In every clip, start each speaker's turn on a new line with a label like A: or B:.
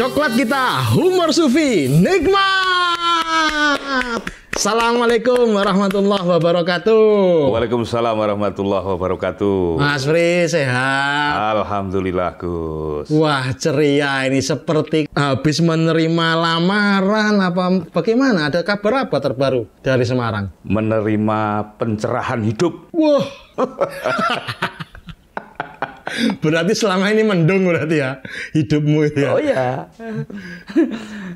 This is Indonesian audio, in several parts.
A: Coklat kita, humor sufi, nikmat. Assalamualaikum warahmatullahi wabarakatuh. Waalaikumsalam
B: warahmatullahi wabarakatuh.
A: Mas Fri sehat. Alhamdulillah Gus. Wah ceria ini seperti habis menerima lamaran apa bagaimana? Ada kabar apa terbaru dari Semarang? Menerima pencerahan hidup. Wah. berarti selama ini mendung berarti ya hidupmu itu ya. Oh iya.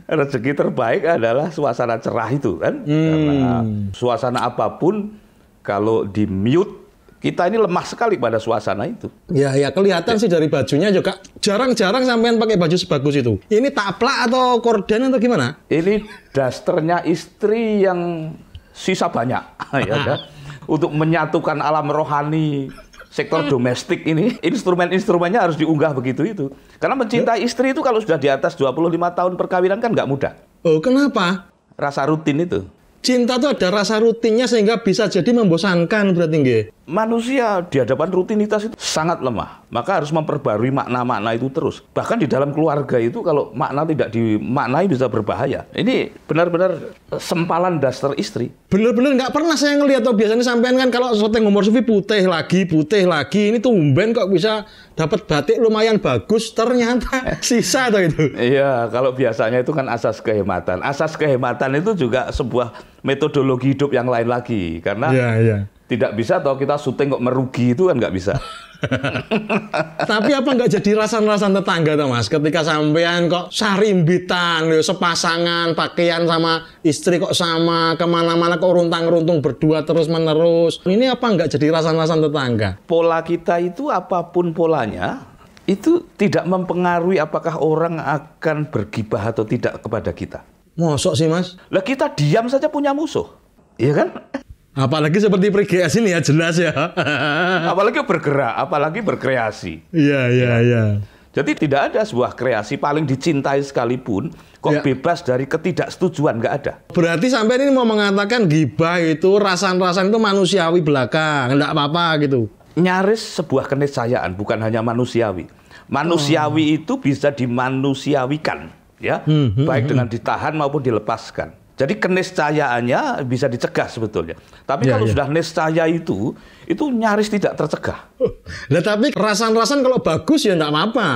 A: Rezeki terbaik adalah suasana
B: cerah itu kan. Hmm. Karena suasana apapun kalau di mute kita ini lemah sekali pada suasana itu.
A: Ya, ya kelihatan ya. sih dari bajunya juga jarang-jarang sampean pakai baju sebagus itu. Ini taplak atau korden atau gimana? Ini dasternya
B: istri yang sisa banyak, ya kan? Untuk menyatukan alam rohani sektor domestik ini instrumen-instrumennya harus diunggah begitu itu. Karena mencintai istri itu kalau sudah di atas 25 tahun perkawinan kan nggak mudah. Oh, kenapa? Rasa rutin itu. Cinta itu ada rasa rutinnya sehingga bisa jadi membosankan berarti nggih manusia di hadapan rutinitas itu sangat lemah. Maka harus memperbarui makna-makna itu terus. Bahkan di dalam keluarga itu kalau makna tidak dimaknai bisa berbahaya. Ini benar-benar
A: eh, sempalan daster istri. Benar-benar nggak pernah saya ngelihat tuh biasanya sampean kan kalau syuting humor sufi putih lagi, putih lagi. Ini tuh umben kok bisa dapat batik lumayan bagus
B: ternyata sisa atau itu. Iya, kalau biasanya itu kan asas kehematan. Asas kehematan itu juga sebuah metodologi hidup yang lain lagi karena ya, ya tidak bisa atau kita syuting kok merugi itu kan nggak bisa.
A: Tapi apa nggak jadi rasan-rasan tetangga tuh mas? Ketika sampean kok sarimbitan, yo, ya, sepasangan, pakaian sama istri kok sama, kemana-mana kok runtang-runtung berdua terus menerus. Ini apa nggak jadi rasan-rasan tetangga? Pola kita itu apapun polanya, itu tidak
B: mempengaruhi apakah orang akan bergibah atau tidak kepada kita.
A: Mosok sih mas? Lah
B: kita diam saja punya musuh, iya kan?
A: Apalagi seperti PGS ini ya jelas ya.
B: apalagi bergerak, apalagi berkreasi.
A: Iya, iya, ya. iya.
B: Jadi tidak ada sebuah kreasi paling dicintai sekalipun kok ya. bebas dari ketidaksetujuan nggak ada.
A: Berarti sampai ini mau mengatakan gibah itu rasan-rasan itu manusiawi belakang, nggak
B: apa-apa gitu. Nyaris sebuah keniscayaan, bukan hanya manusiawi. Manusiawi oh. itu bisa dimanusiawikan, ya, hmm, hmm, baik hmm. dengan ditahan maupun dilepaskan. Jadi keniscayaannya bisa dicegah sebetulnya. Tapi ya, kalau ya. sudah niscaya itu, itu
A: nyaris tidak tercegah. Nah, tapi rasan-rasan kalau bagus ya enggak apa-apa.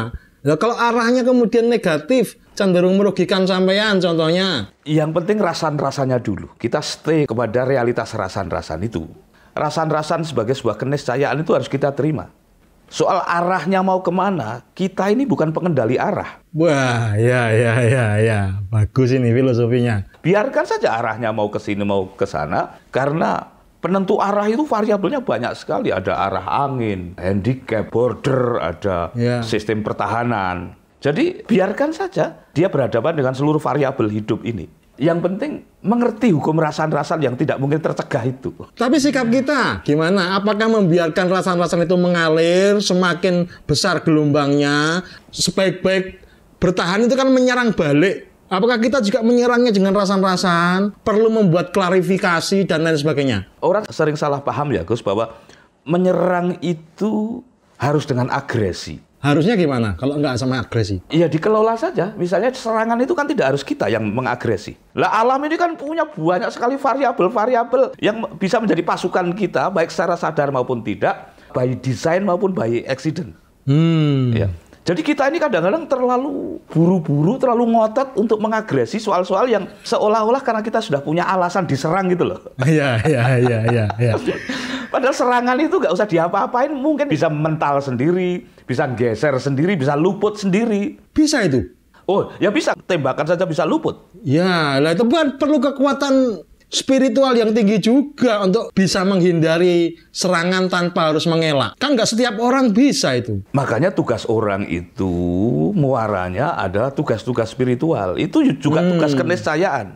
A: Nah, kalau arahnya kemudian negatif, cenderung merugikan sampean contohnya. Yang penting
B: rasan-rasanya dulu. Kita stay kepada realitas rasan-rasan itu. Rasan-rasan sebagai sebuah keniscayaan itu harus kita terima. Soal arahnya mau kemana, kita ini bukan
A: pengendali arah. Wah, ya, ya, ya, ya. Bagus ini filosofinya biarkan
B: saja arahnya mau ke sini mau ke sana karena penentu arah itu variabelnya banyak sekali ada arah angin handicap border ada yeah. sistem pertahanan jadi biarkan saja dia berhadapan dengan seluruh variabel hidup ini yang penting mengerti
A: hukum rasan-rasan yang tidak mungkin tercegah itu. Tapi sikap kita gimana? Apakah membiarkan rasan-rasan itu mengalir semakin besar gelombangnya? Sebaik-baik bertahan itu kan menyerang balik Apakah kita juga menyerangnya dengan rasan-rasan, perlu membuat klarifikasi dan lain sebagainya? Orang sering salah paham ya Gus bahwa menyerang itu harus dengan agresi. Harusnya gimana kalau nggak sama
B: agresi? Iya dikelola saja. Misalnya serangan itu kan tidak harus kita yang mengagresi. Lah alam ini kan punya banyak sekali variabel-variabel yang bisa menjadi pasukan kita baik secara sadar maupun tidak, baik desain maupun baik accident. Hmm. Ya. Jadi kita ini kadang-kadang terlalu buru-buru, terlalu ngotot untuk mengagresi soal-soal yang seolah-olah karena kita sudah punya alasan diserang gitu loh.
A: Iya, iya, iya, iya. Ya.
B: Padahal serangan itu nggak usah diapa-apain, mungkin bisa mental sendiri, bisa geser sendiri, bisa luput sendiri. Bisa itu? Oh, ya bisa. Tembakan saja bisa luput.
A: Ya, lah itu bukan perlu kekuatan spiritual yang tinggi juga untuk bisa menghindari serangan tanpa harus mengelak. Kan nggak setiap orang bisa itu.
B: Makanya tugas orang itu muaranya adalah tugas-tugas spiritual. Itu juga hmm. tugas keniscayaan.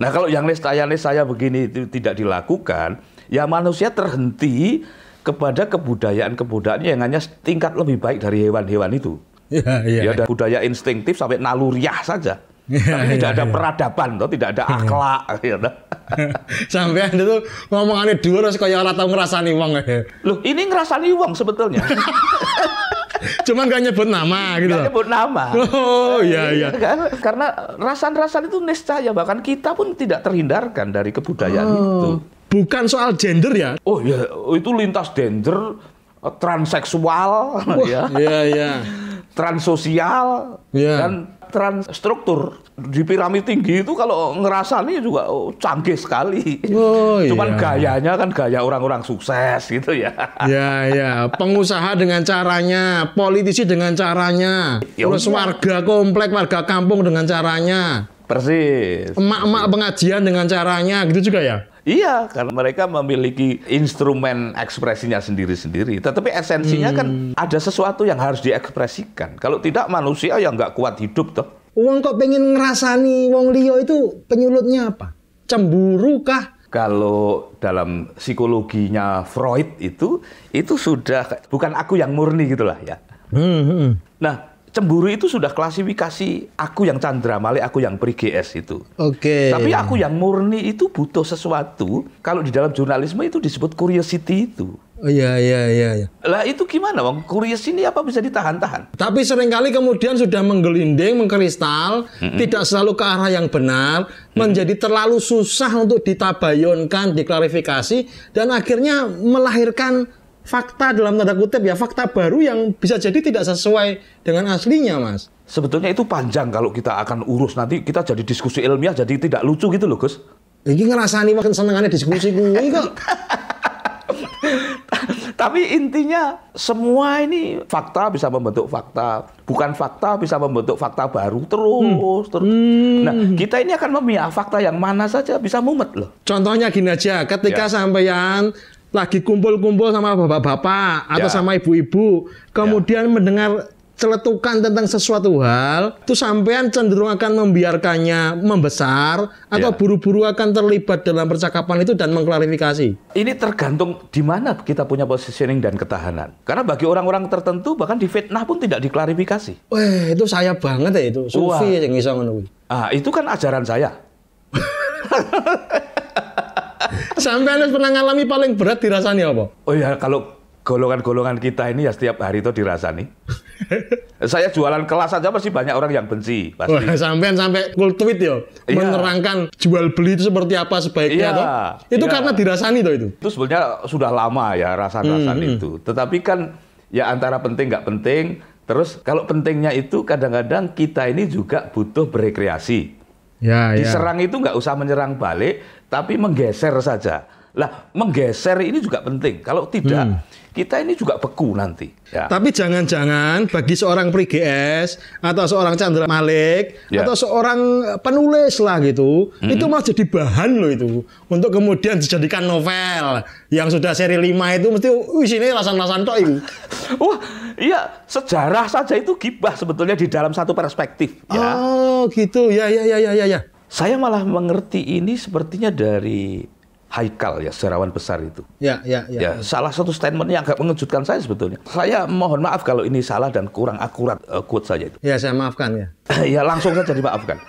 B: Nah kalau yang niscaya-niscaya begini itu tidak dilakukan, ya manusia terhenti kepada kebudayaan-kebudayaan yang hanya tingkat lebih baik dari hewan-hewan itu. Iya, iya. Ya, ya. ya dari budaya instinktif sampai naluriah saja. Yeah, Tapi yeah, tidak ada yeah. peradaban, toh tidak ada iya. akhlak.
A: Gitu. Sampai anda tuh ngomongannya dua terus kayak orang tau ngerasani uang. Eh. Loh, ini ngerasani uang sebetulnya. Cuman gak nyebut nama gitu. Gak nyebut nama.
B: Oh iya iya. iya. Kan? Karena rasan-rasan itu niscaya bahkan kita pun tidak terhindarkan dari kebudayaan oh, itu. Bukan soal gender ya? Oh iya, itu lintas gender, transseksual, Wah, ya. Iya iya. Transsosial yeah. dan struktur di piramid tinggi itu kalau ngerasa nih juga oh, canggih sekali. Oh, iya. Cuman iya. gayanya kan gaya orang-orang sukses gitu ya.
A: Ya ya, pengusaha dengan caranya, politisi dengan caranya, ya, terus ya. warga komplek, warga kampung dengan caranya. Persis. Emak-emak pengajian dengan caranya gitu juga ya? Iya,
B: karena mereka memiliki instrumen ekspresinya sendiri-sendiri. Tetapi esensinya kan hmm. kan ada sesuatu yang harus diekspresikan. Kalau tidak manusia yang nggak kuat hidup tuh.
A: Wong kok pengen ngerasani wong Leo itu penyulutnya apa? Cemburu kah?
B: Kalau dalam psikologinya Freud itu itu sudah bukan aku yang murni gitulah ya. Hmm. hmm. Nah, cemburu itu sudah klasifikasi aku yang Chandra Malik, aku yang Pri GS itu.
A: Oke. Okay. Tapi aku
B: yang murni itu butuh sesuatu. Kalau di dalam jurnalisme itu disebut curiosity itu.
A: Oh iya iya iya. iya. Lah itu gimana bang? Curious ini apa bisa ditahan-tahan? Tapi seringkali kemudian sudah menggelinding, mengkristal, mm -hmm. tidak selalu ke arah yang benar, mm -hmm. menjadi terlalu susah untuk ditabayunkan, diklarifikasi, dan akhirnya melahirkan fakta dalam tanda kutip ya fakta baru yang bisa jadi tidak sesuai dengan aslinya mas
B: sebetulnya itu panjang kalau kita akan urus nanti kita jadi diskusi ilmiah jadi tidak lucu gitu loh Gus ini ngerasani makin senangannya diskusi gue kok tapi intinya semua ini fakta bisa membentuk fakta bukan fakta bisa membentuk fakta baru terus hmm. terus hmm. nah kita ini akan memilih fakta yang mana saja
A: bisa mumet loh contohnya gini aja ketika ya. sampeyan lagi kumpul-kumpul sama bapak-bapak atau ya. sama ibu-ibu, kemudian ya. mendengar celetukan tentang sesuatu hal, itu sampean cenderung akan membiarkannya membesar atau buru ya. buru-buru akan terlibat dalam percakapan itu dan mengklarifikasi. Ini tergantung di mana kita punya
B: positioning dan ketahanan. Karena bagi orang-orang tertentu bahkan fitnah pun tidak diklarifikasi.
A: Wah, itu saya banget ya itu. Sufi yang bisa Ah, itu kan ajaran saya. Sampai Anda pernah ngalami paling berat dirasani apa? Oh ya, kalau
B: golongan-golongan kita ini ya setiap hari itu dirasani. saya jualan kelas aja
A: pasti banyak orang yang benci. sampai sampai cool tweet ya, iya. menerangkan jual beli itu seperti apa sebaiknya. Iya, Itu iya. karena dirasani toh itu. Itu
B: sebenarnya sudah lama ya rasa-rasan hmm, hmm, itu. Tetapi kan ya antara penting nggak penting. Terus kalau pentingnya itu kadang-kadang kita ini juga butuh berekreasi.
A: Ya, ya, Diserang
B: ya. itu nggak usah menyerang balik, tapi menggeser saja. Lah, menggeser ini juga penting. Kalau tidak, hmm kita ini juga beku nanti. Ya.
A: Tapi jangan-jangan bagi seorang PriGS atau seorang Chandra Malik ya. atau seorang penulis lah gitu, mm-hmm. itu malah jadi bahan loh itu untuk kemudian dijadikan novel yang sudah seri 5 itu mesti wis ini rasan-rasan toh, ini. Wah, iya sejarah saja itu gibah sebetulnya di dalam
B: satu perspektif ya. Oh, gitu. ya ya ya ya ya. ya. Saya malah mengerti ini sepertinya dari Haikal ya sejarawan besar itu.
A: Ya, ya, ya. ya, ya.
B: salah satu statement yang agak mengejutkan saya sebetulnya. Saya mohon maaf kalau ini salah dan kurang akurat uh, quote saja itu.
A: Ya, saya maafkan ya.
B: ya langsung saja dimaafkan.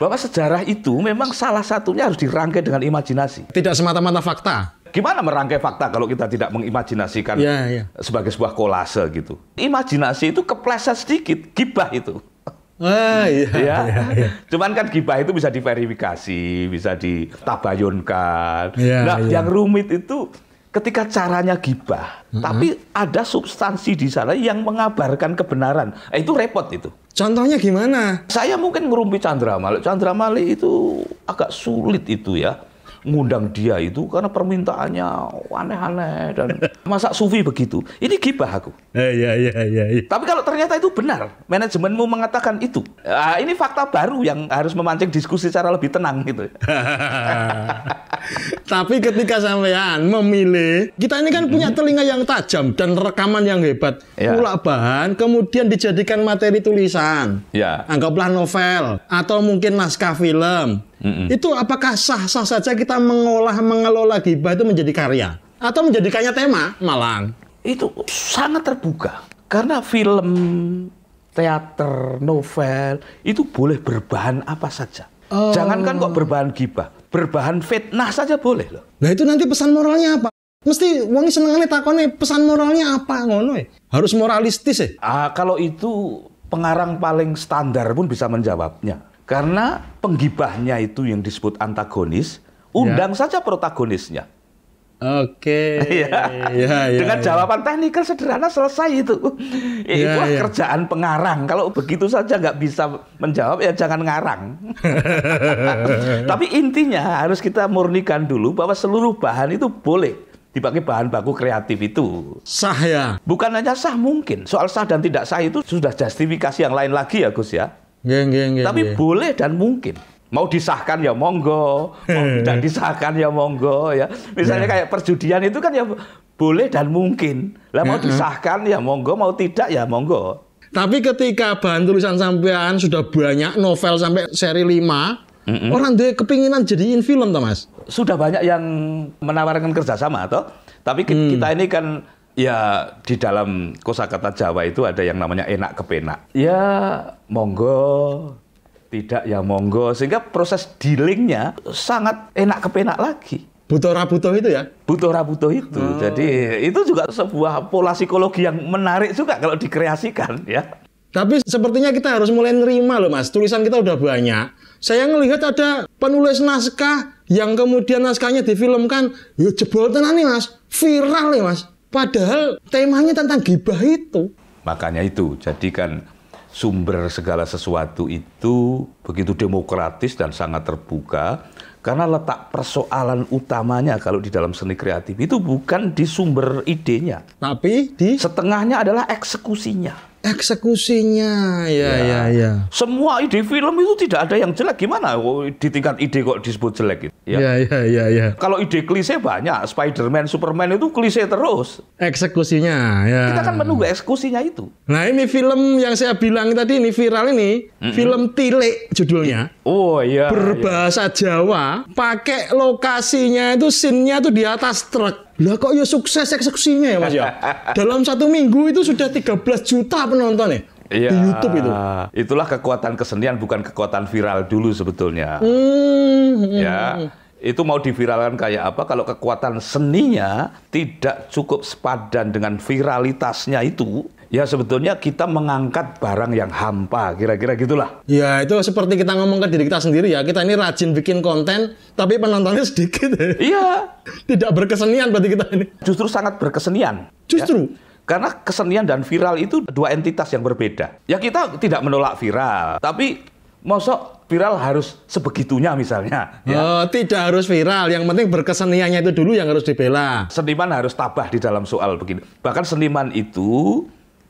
B: Bahwa sejarah itu memang salah satunya harus dirangkai dengan imajinasi. Tidak semata-mata fakta. Gimana merangkai fakta kalau kita tidak mengimajinasikan ya, ya. sebagai sebuah kolase gitu? Imajinasi itu kepleset sedikit, gibah itu.
A: Wah, iya. Ya. iya, iya.
B: Cuman kan gibah itu bisa diverifikasi, bisa ditabayunkan. Iya, nah, iya. yang rumit itu ketika caranya gibah, mm-hmm. tapi ada substansi di sana yang mengabarkan kebenaran. Eh, itu repot itu. Contohnya gimana? Saya mungkin ngerumpi Chandra Malik. Chandra Malik itu agak sulit itu ya ngundang dia itu karena permintaannya aneh-aneh dan masa sufi begitu. Ini gibah aku. Iya iya iya. Ya. Tapi kalau ternyata itu benar, manajemenmu mengatakan itu, nah, ini fakta baru yang harus memancing diskusi secara lebih tenang gitu.
A: Tapi ketika sampean memilih, kita ini kan punya mm-hmm. telinga yang tajam dan rekaman yang hebat. Ya. Pula bahan kemudian dijadikan materi tulisan. Ya. Anggaplah novel atau mungkin naskah film Mm-mm. Itu apakah sah-sah saja kita mengolah mengelola gibah itu menjadi karya atau menjadi menjadikannya tema malang? Itu sangat terbuka karena film, teater,
B: novel itu boleh berbahan apa saja. Oh. Jangankan kok berbahan gibah, berbahan fitnah saja boleh loh.
A: Nah itu nanti pesan moralnya apa? mesti wong senengane takone pesan moralnya apa ngono ya?
B: Harus moralistis ya? Ah, kalau itu pengarang paling standar pun bisa menjawabnya. Karena penggibahnya itu yang disebut antagonis, undang ya. saja protagonisnya.
A: Oke. Okay. Iya. Ya, ya. Ya, Dengan ya.
B: jawaban teknikal sederhana selesai itu. Ya, ya itu ya. kerjaan pengarang. Kalau begitu saja nggak bisa menjawab ya jangan ngarang. Tapi intinya harus kita murnikan dulu bahwa seluruh bahan itu boleh dipakai bahan baku kreatif itu. Sah ya. Bukan hanya sah mungkin. Soal sah dan tidak sah itu sudah justifikasi yang lain lagi ya Gus ya. Yeah, yeah, yeah, Tapi yeah. boleh dan mungkin. Mau disahkan ya monggo, mau hmm. tidak disahkan ya monggo ya. Misalnya yeah. kayak perjudian itu kan ya boleh dan mungkin. Lah mau yeah, hmm, hmm. disahkan ya monggo, mau tidak ya monggo.
A: Tapi ketika bahan tulisan sampean sudah banyak novel sampai seri 5, Mm-hmm. Orang dia kepinginan jadiin film, toh Sudah banyak yang menawarkan kerjasama, atau? Tapi kita, hmm. kita ini kan
B: Ya di dalam kosakata Jawa itu ada yang namanya enak kepenak. Ya monggo, tidak ya monggo. Sehingga proses dealingnya sangat enak kepenak lagi. Butuh rabutuh itu ya? Butuh rabutuh itu. Oh. Jadi itu juga
A: sebuah pola psikologi yang menarik juga kalau dikreasikan ya. Tapi sepertinya kita harus mulai nerima loh mas. Tulisan kita udah banyak. Saya ngelihat ada penulis naskah yang kemudian naskahnya difilmkan. Ya jebol tenan nih mas. Viral nih mas Padahal temanya tentang gibah itu.
B: Makanya itu, jadikan sumber segala sesuatu itu begitu demokratis dan sangat terbuka karena letak persoalan utamanya kalau di dalam seni kreatif itu bukan di sumber idenya,
A: tapi di setengahnya adalah eksekusinya eksekusinya ya, ya ya ya
B: semua ide film itu tidak ada yang jelek gimana oh, di tingkat ide kok disebut jelek gitu ya
A: ya ya ya, ya. kalau
B: ide klise banyak Spiderman Superman itu klise terus
A: eksekusinya ya kita kan
B: menunggu eksekusinya itu
A: nah ini film yang saya bilang tadi ini viral ini mm hmm film Tilik judulnya oh iya, iya. berbahasa ya. Jawa pakai lokasinya itu sinnya itu di atas truk lah kok ya sukses eksekusinya ya Mas ya? Dalam satu minggu itu sudah 13 juta penonton ya?
B: Iya. Di YouTube itu. Itulah kekuatan kesenian bukan kekuatan viral dulu sebetulnya.
A: Hmm, hmm. Ya.
B: Itu mau diviralkan kayak apa kalau kekuatan seninya tidak cukup sepadan dengan viralitasnya itu, ya sebetulnya kita mengangkat barang yang hampa, kira-kira
A: gitulah. Ya, itu seperti kita ngomong ke diri kita sendiri ya, kita ini rajin bikin konten, tapi penontonnya sedikit. Iya. Tidak berkesenian berarti kita ini. Justru sangat berkesenian. Ya.
B: Justru. Ya. Karena kesenian dan viral itu dua entitas yang berbeda. Ya kita tidak menolak viral, tapi mosok viral harus sebegitunya misalnya. Ya. Oh, tidak harus viral, yang penting berkeseniannya itu dulu yang harus dibela. Seniman harus tabah di dalam soal begini. Bahkan seniman itu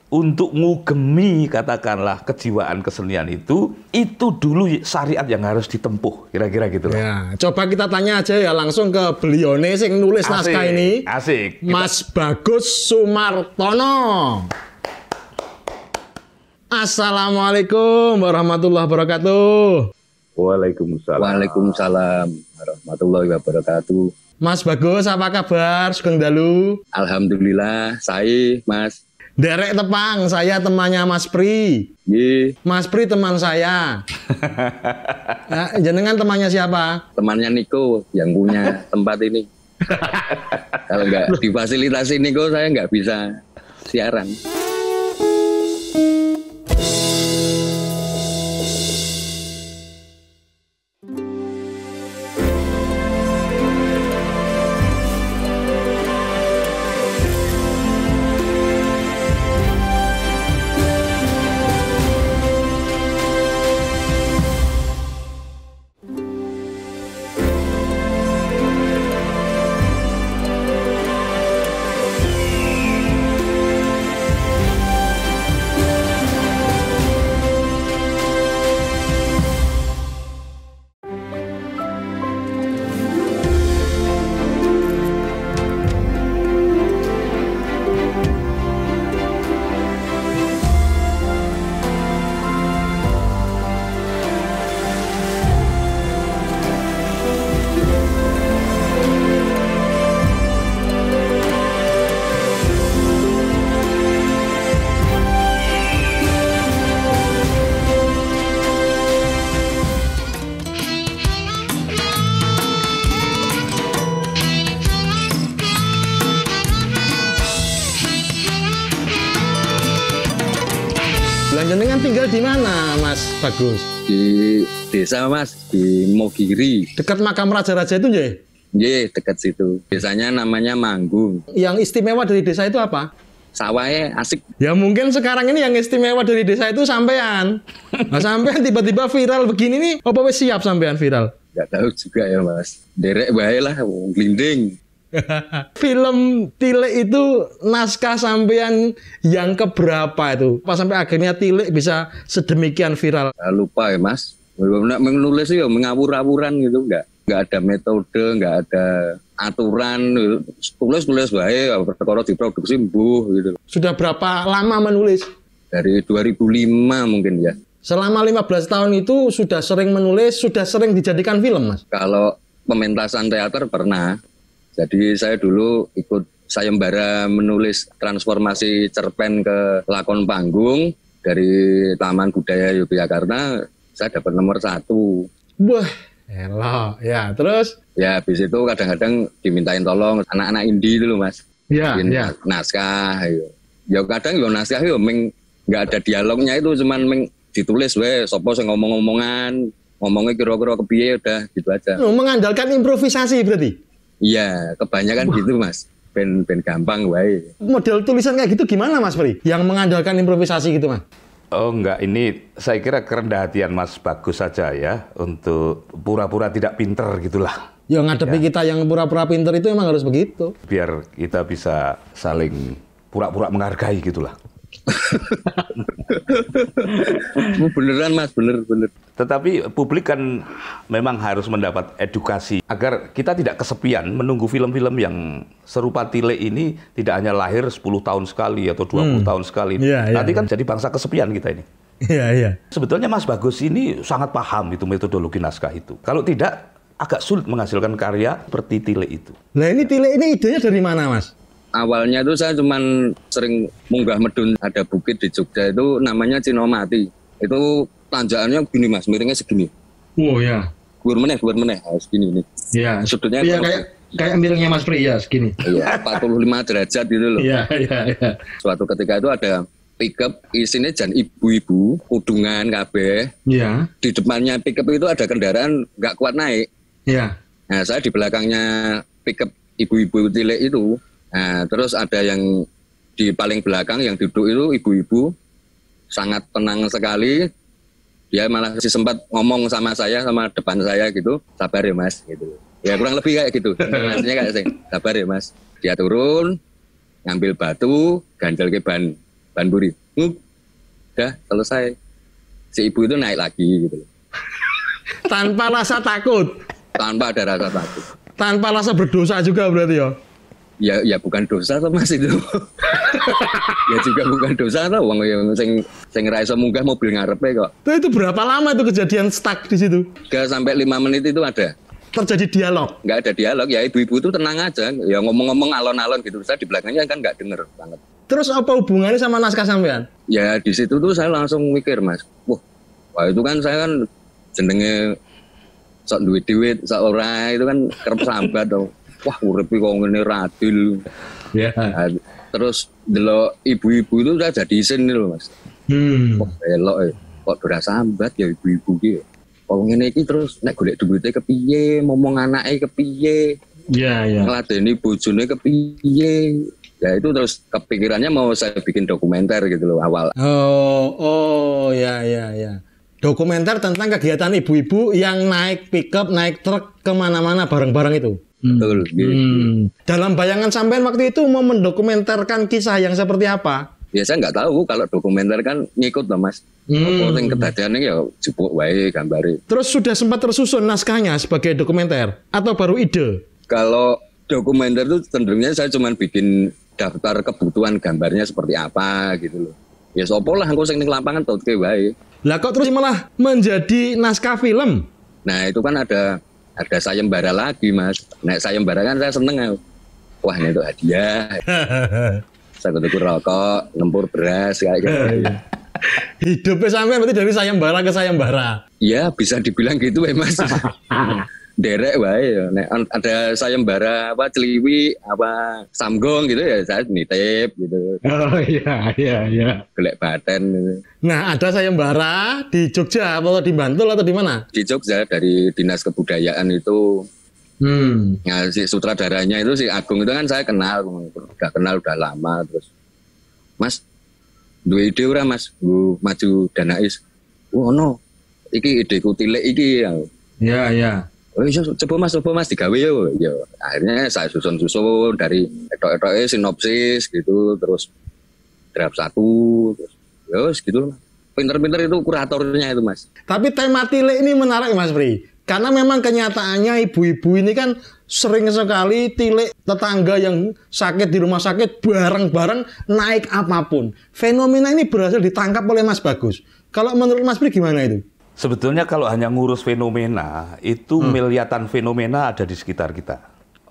B: untuk ngugemi katakanlah kejiwaan kesenian itu itu dulu syariat yang harus ditempuh kira-kira gitu loh. Ya,
A: coba kita tanya aja ya langsung ke belione sing nulis asik, naskah ini. Asik. Kita... Mas Bagus Sumartono. Assalamualaikum
C: warahmatullahi wabarakatuh. Waalaikumsalam. Waalaikumsalam warahmatullahi wabarakatuh.
A: Mas Bagus, apa kabar? Sugeng Dalu.
C: Alhamdulillah,
A: saya Mas Derek Tepang, saya temannya Mas Pri. Ye. Iya. Mas Pri teman saya. nah, jenengan temannya siapa?
C: Temannya Niko yang punya tempat ini. Kalau nggak difasilitasi Niko saya nggak bisa siaran. Bagus? Di desa Mas, di Mogiri. Dekat makam raja-raja itu ya? Iya, dekat situ. biasanya namanya Manggung.
A: Yang istimewa dari desa itu apa? sawahnya asik. Ya mungkin sekarang ini yang istimewa dari desa itu sampean. Nah, sampean tiba-tiba viral begini nih, apa siap sampean viral? Gak tahu juga ya mas.
C: Derek baik lah, glinding.
A: Film Tilek itu naskah sampean yang keberapa itu? Pak sampai akhirnya Tilek bisa sedemikian
C: viral? Ah, lupa ya mas. Menulis ya mengawur-awuran gitu enggak. Enggak ada metode, enggak ada aturan tulis tulis baik perkara diproduksi mbuh gitu. Sudah berapa lama menulis? Dari 2005 mungkin ya.
A: Selama 15 tahun itu sudah sering menulis, sudah sering dijadikan film, Mas?
C: Kalau pementasan teater pernah, jadi saya dulu ikut sayembara menulis transformasi cerpen ke lakon panggung dari Taman Budaya Yogyakarta, saya dapat nomor satu. Wah,
A: Hello, ya terus?
C: Ya habis itu kadang-kadang dimintain tolong anak-anak Indi dulu mas. Iya, iya. Naskah, ayo. Ya kadang yo naskah yo ming nggak ada dialognya itu cuman ming ditulis we sopo sing ngomong-ngomongan, ngomongnya kira-kira kepiye udah gitu aja.
A: Oh, mengandalkan improvisasi berarti?
C: Iya, kebanyakan Wah. gitu mas. Ben ben gampang wae. Model
A: tulisan kayak gitu gimana Mas Pri? Yang mengandalkan improvisasi gitu Mas? Oh enggak, ini saya kira
B: kerendah hatian Mas bagus saja ya untuk pura-pura tidak pinter gitulah.
A: Ya ngadepi ya. kita yang pura-pura pinter itu emang harus begitu.
B: Biar kita bisa saling pura-pura menghargai gitulah beneran mas, bener bener. Tetapi publik kan memang harus mendapat edukasi agar kita tidak kesepian menunggu film-film yang serupa Tile ini tidak hanya lahir 10 tahun sekali atau 20 hmm. tahun sekali. ya, Nanti kan iya. jadi bangsa kesepian kita ini. Iya, iya. Sebetulnya Mas Bagus ini sangat paham itu metodologi naskah itu. Kalau tidak agak sulit menghasilkan
C: karya seperti Tile itu.
A: Nah, ini Tile ini idenya dari mana, Mas?
C: awalnya itu saya cuma sering munggah medun ada bukit di Jogja itu namanya Cinomati itu tanjakannya gini mas miringnya segini oh iya. ya buar meneh buar meneh harus gini ini. ya sudutnya ya, kayak
A: kayak miringnya mas Pri ya segini
C: iya 45 derajat gitu loh iya iya iya suatu ketika itu ada pickup isinya jan ibu-ibu kudungan kabeh iya di depannya pickup itu ada kendaraan nggak kuat naik iya nah saya di belakangnya pickup ibu-ibu tilik itu Nah, terus ada yang di paling belakang yang duduk itu ibu-ibu sangat tenang sekali. Dia malah masih sempat ngomong sama saya sama depan saya gitu, sabar ya mas gitu. Ya kurang lebih kayak gitu. Maksudnya kayak sih, sabar ya mas. Dia turun, ngambil batu, ganjel ke ban ban buri. udah selesai. Si ibu itu naik lagi gitu. Tanpa rasa takut. Tanpa ada rasa takut. Tanpa rasa berdosa juga berarti ya ya ya bukan dosa tuh Mas itu. ya juga bukan dosa tuh Uang yang sing sing rasa munggah mobil ngarepe kok. Itu, itu berapa lama itu kejadian stuck di situ? Gak sampai lima menit itu ada. Terjadi dialog? Nggak ada dialog, ya ibu-ibu itu tenang aja. Ya ngomong-ngomong alon-alon gitu. Saya di belakangnya kan nggak denger banget. Terus apa hubungannya sama naskah sampean? Ya di situ tuh saya langsung mikir mas. Wah, wah itu kan saya kan jenenge sok duit-duit, sok ora itu kan kerap sambat dong wah urepi kok ngene radil. Ya. Nah, terus delok ibu-ibu itu udah jadi isin loh Mas. Hmm. Kok elok ya. Kok berasa sambat ya ibu-ibu dia. Kok ngene iki terus nek golek duwite kepiye, ngomong anake kepiye. Iya, iya. Ngladeni bojone kepiye. Ya itu terus kepikirannya mau saya bikin dokumenter gitu loh awal.
A: Oh, oh ya ya ya. Dokumenter tentang kegiatan ibu-ibu yang naik pickup, naik truk kemana-mana bareng-bareng itu. Hmm. Betul. Hmm. Dalam bayangan sampean waktu itu mau mendokumentarkan kisah yang seperti apa? Ya, saya nggak tahu kalau dokumenter kan ngikut lah mas. Hmm. Yang ya
C: cukup baik gambari.
A: Terus sudah sempat tersusun naskahnya sebagai dokumenter atau baru ide?
C: Kalau dokumenter itu cenderungnya saya cuma bikin daftar kebutuhan gambarnya seperti apa gitu loh. Ya sopo lah aku sing lapangan lapangan tot baik. Lah kok terus malah menjadi naskah film? Nah, itu kan ada ada sayembara lagi mas naik sayembara kan saya seneng wah ini tuh hadiah saya tuku rokok nempur beras kayak gitu hidupnya sampai berarti dari sayembara ke sayembara ya bisa dibilang gitu ya mas derek wae ya. nek ada sayembara apa celiwi apa samgong gitu ya saya nitip gitu
A: oh iya iya iya
C: golek baten gitu.
A: nah ada sayembara di Jogja atau di Bantul atau di mana
C: di Jogja dari dinas kebudayaan itu
A: Hmm.
C: Nah, si sutradaranya itu si Agung itu kan saya kenal, udah kenal udah lama terus. Mas, dua ide ora Mas, Bu maju danais. Oh no, iki ideku tilik iki. Ya, ya. Wis oh, iya, coba Mas, coba Mas digawe yo. Yo iya, akhirnya saya susun-susun dari etok -e, sinopsis gitu terus draft satu terus yo ya gitu Pinter-pinter itu kuratornya itu Mas.
A: Tapi tema tile ini menarik Mas Pri. Karena memang
C: kenyataannya ibu-ibu ini kan
A: sering sekali tilik tetangga yang sakit di rumah sakit bareng-bareng naik apapun. Fenomena ini berhasil ditangkap oleh Mas Bagus. Kalau menurut Mas Pri gimana itu?
B: Sebetulnya kalau hanya ngurus fenomena, itu hmm. miliatan fenomena ada di sekitar kita.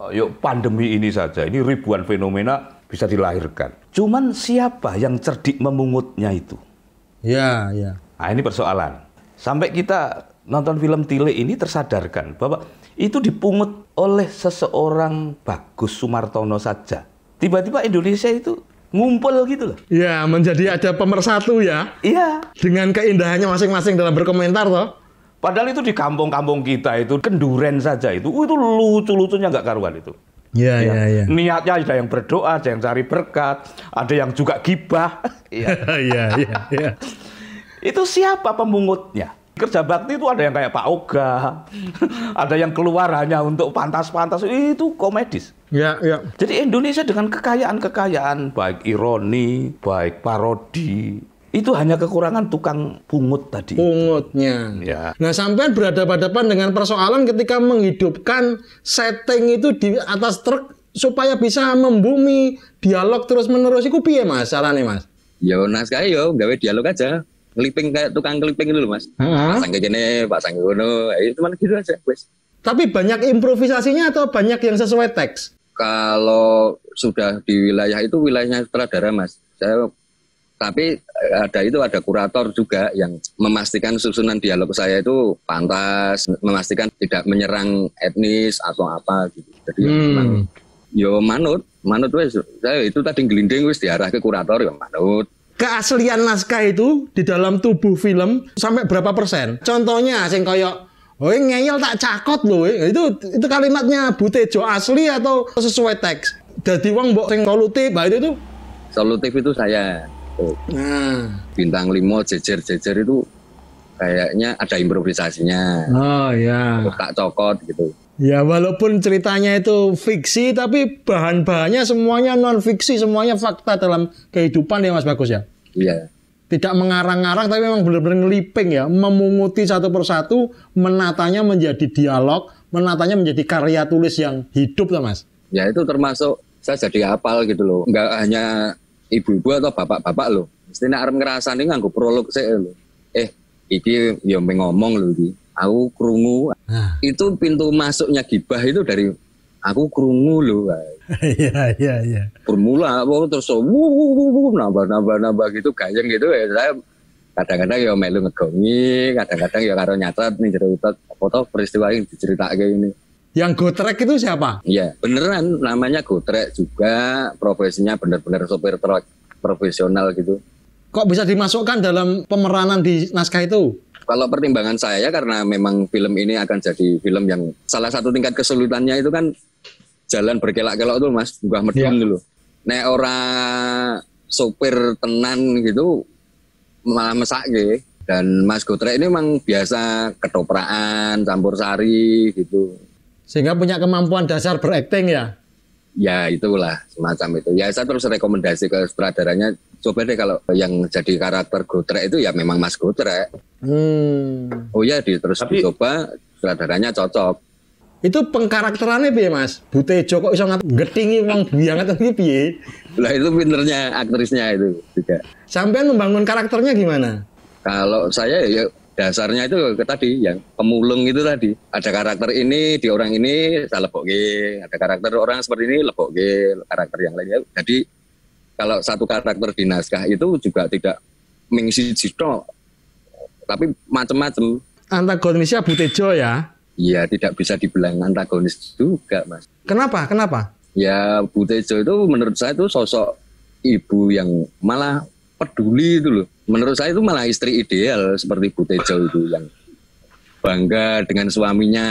B: Oh, yuk pandemi ini saja, ini ribuan fenomena bisa dilahirkan. Cuman siapa yang cerdik memungutnya itu? Ya, ya. Nah ini persoalan. Sampai kita nonton film Tile ini tersadarkan bahwa itu dipungut oleh seseorang Bagus Sumartono saja.
A: Tiba-tiba Indonesia itu ngumpul gitu loh. Iya, menjadi ada pemersatu ya. Iya. Dengan keindahannya masing-masing dalam
B: berkomentar toh. Padahal itu di kampung-kampung kita itu kenduren saja itu. Uh, itu lucu-lucunya nggak karuan itu.
A: Iya, iya, iya. Ya.
B: Niatnya ada yang berdoa, ada yang cari berkat, ada yang juga gibah. Iya, iya. Iya, iya, Itu siapa pemungutnya? Kerja bakti itu ada yang kayak Pak Oga, ada yang keluar hanya untuk pantas-pantas. Itu komedis. Ya, ya. Jadi Indonesia dengan kekayaan-kekayaan baik
A: ironi, baik parodi, itu hanya kekurangan tukang pungut tadi. Pungutnya. Ya. Nah, sampean pada hadapan dengan persoalan ketika menghidupkan setting itu di atas truk supaya bisa membumi dialog terus-menerus itu piye
C: Mas Sarane Mas? Ya nah sekali yo gawe dialog aja. kliping kayak tukang keliping dulu Mas. Pasang ke pasang pasang Sang ngono, itu cuman gitu aja wes Tapi banyak improvisasinya atau banyak yang sesuai teks? kalau sudah di wilayah itu wilayahnya sutradara mas saya tapi ada itu ada kurator juga yang memastikan susunan dialog saya itu pantas memastikan tidak menyerang etnis atau apa gitu jadi ya, hmm. memang yo ya, manut manut wes saya itu tadi gelinding wes diarah ke kurator yo ya, manut
A: keaslian naskah itu di dalam tubuh film sampai berapa persen contohnya sing koyok Oh, ngeyel tak cakot loh. Eh. Itu itu kalimatnya Butejo asli atau sesuai teks? Jadi wong mbok sing solutif, itu
C: Solutif itu saya. Oh. Nah. Bintang limo jejer-jejer itu kayaknya ada improvisasinya.
A: Oh ya.
C: tak cokot gitu.
A: Ya walaupun ceritanya itu fiksi tapi bahan-bahannya semuanya non fiksi, semuanya fakta dalam kehidupan ya Mas Bagus ya. Iya tidak mengarang-arang tapi memang benar-benar ngeliping ya, memunguti satu persatu, menatanya menjadi dialog, menatanya menjadi karya tulis yang hidup lah mas.
C: Ya itu termasuk saya jadi apal gitu loh, nggak hanya ibu-ibu atau bapak-bapak loh. Mesti nak arem ngerasani nganggo prolog saya loh. Eh, iki yang mengomong loh iki. Aku kerungu Nah. Itu pintu masuknya gibah itu dari aku kerungu lho iya iya iya bermula terus wuh nambah nambah nambah gitu gayeng gitu ya saya kadang-kadang ya melu ngegongi kadang-kadang ya karo nyatet nih cerita foto peristiwa yang dicerita kayak ini yang gotrek itu siapa? Iya, beneran namanya gotrek juga, profesinya bener-bener sopir truk profesional gitu. Kok bisa dimasukkan dalam pemeranan di naskah itu? Kalau pertimbangan saya karena memang film ini akan jadi film yang salah satu tingkat kesulitannya itu kan jalan berkelak-kelak tuh Mas, buah medun yeah. dulu. Nek ora sopir tenan gitu malah mesak gitu. Dan Mas Gotre ini memang biasa ketopraan, campur sari gitu. Sehingga punya kemampuan dasar berakting ya? Ya itulah semacam itu. Ya saya terus rekomendasi ke sutradaranya coba deh kalau yang jadi karakter Gotrek itu ya memang Mas Gotrek. Hmm. Oh ya, di, terus Tapi, dicoba sutradaranya cocok.
A: Itu pengkarakterannya piye Mas? Bute Joko iso ngetingi wong banget iki piye? Lah itu pinternya
C: aktrisnya itu juga. Sampean membangun karakternya gimana? Kalau saya ya dasarnya itu tadi yang pemulung itu tadi ada karakter ini di orang ini saya lebokke ada karakter orang seperti ini lebokke karakter yang lainnya jadi kalau satu karakter di naskah itu juga tidak mengisi jito tapi macam-macam
A: antagonisnya Butejo ya
C: Iya tidak bisa dibilang antagonis juga mas
A: kenapa kenapa
C: ya Butejo itu menurut saya itu sosok ibu yang malah peduli itu loh menurut saya itu malah istri ideal seperti Butejo itu yang bangga dengan suaminya.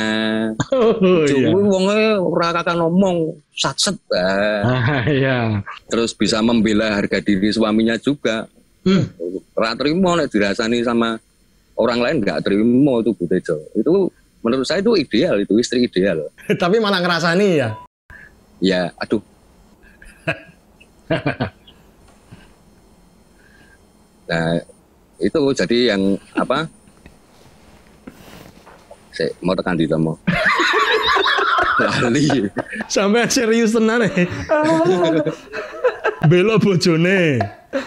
C: Cuma oh, iya. wonge ora kakak ngomong satset. Ah, iya. Terus bisa membela harga diri suaminya juga. Hmm. Ora terima nek dirasani sama orang lain nggak terima itu Bu Tejo. Itu menurut saya itu ideal, itu istri ideal.
A: Tapi malah ngerasani ya. Ya, aduh.
C: nah, itu jadi yang apa? saya mau tekan di tombol. Lali.
A: Sampai serius tenan e. Belo bojone.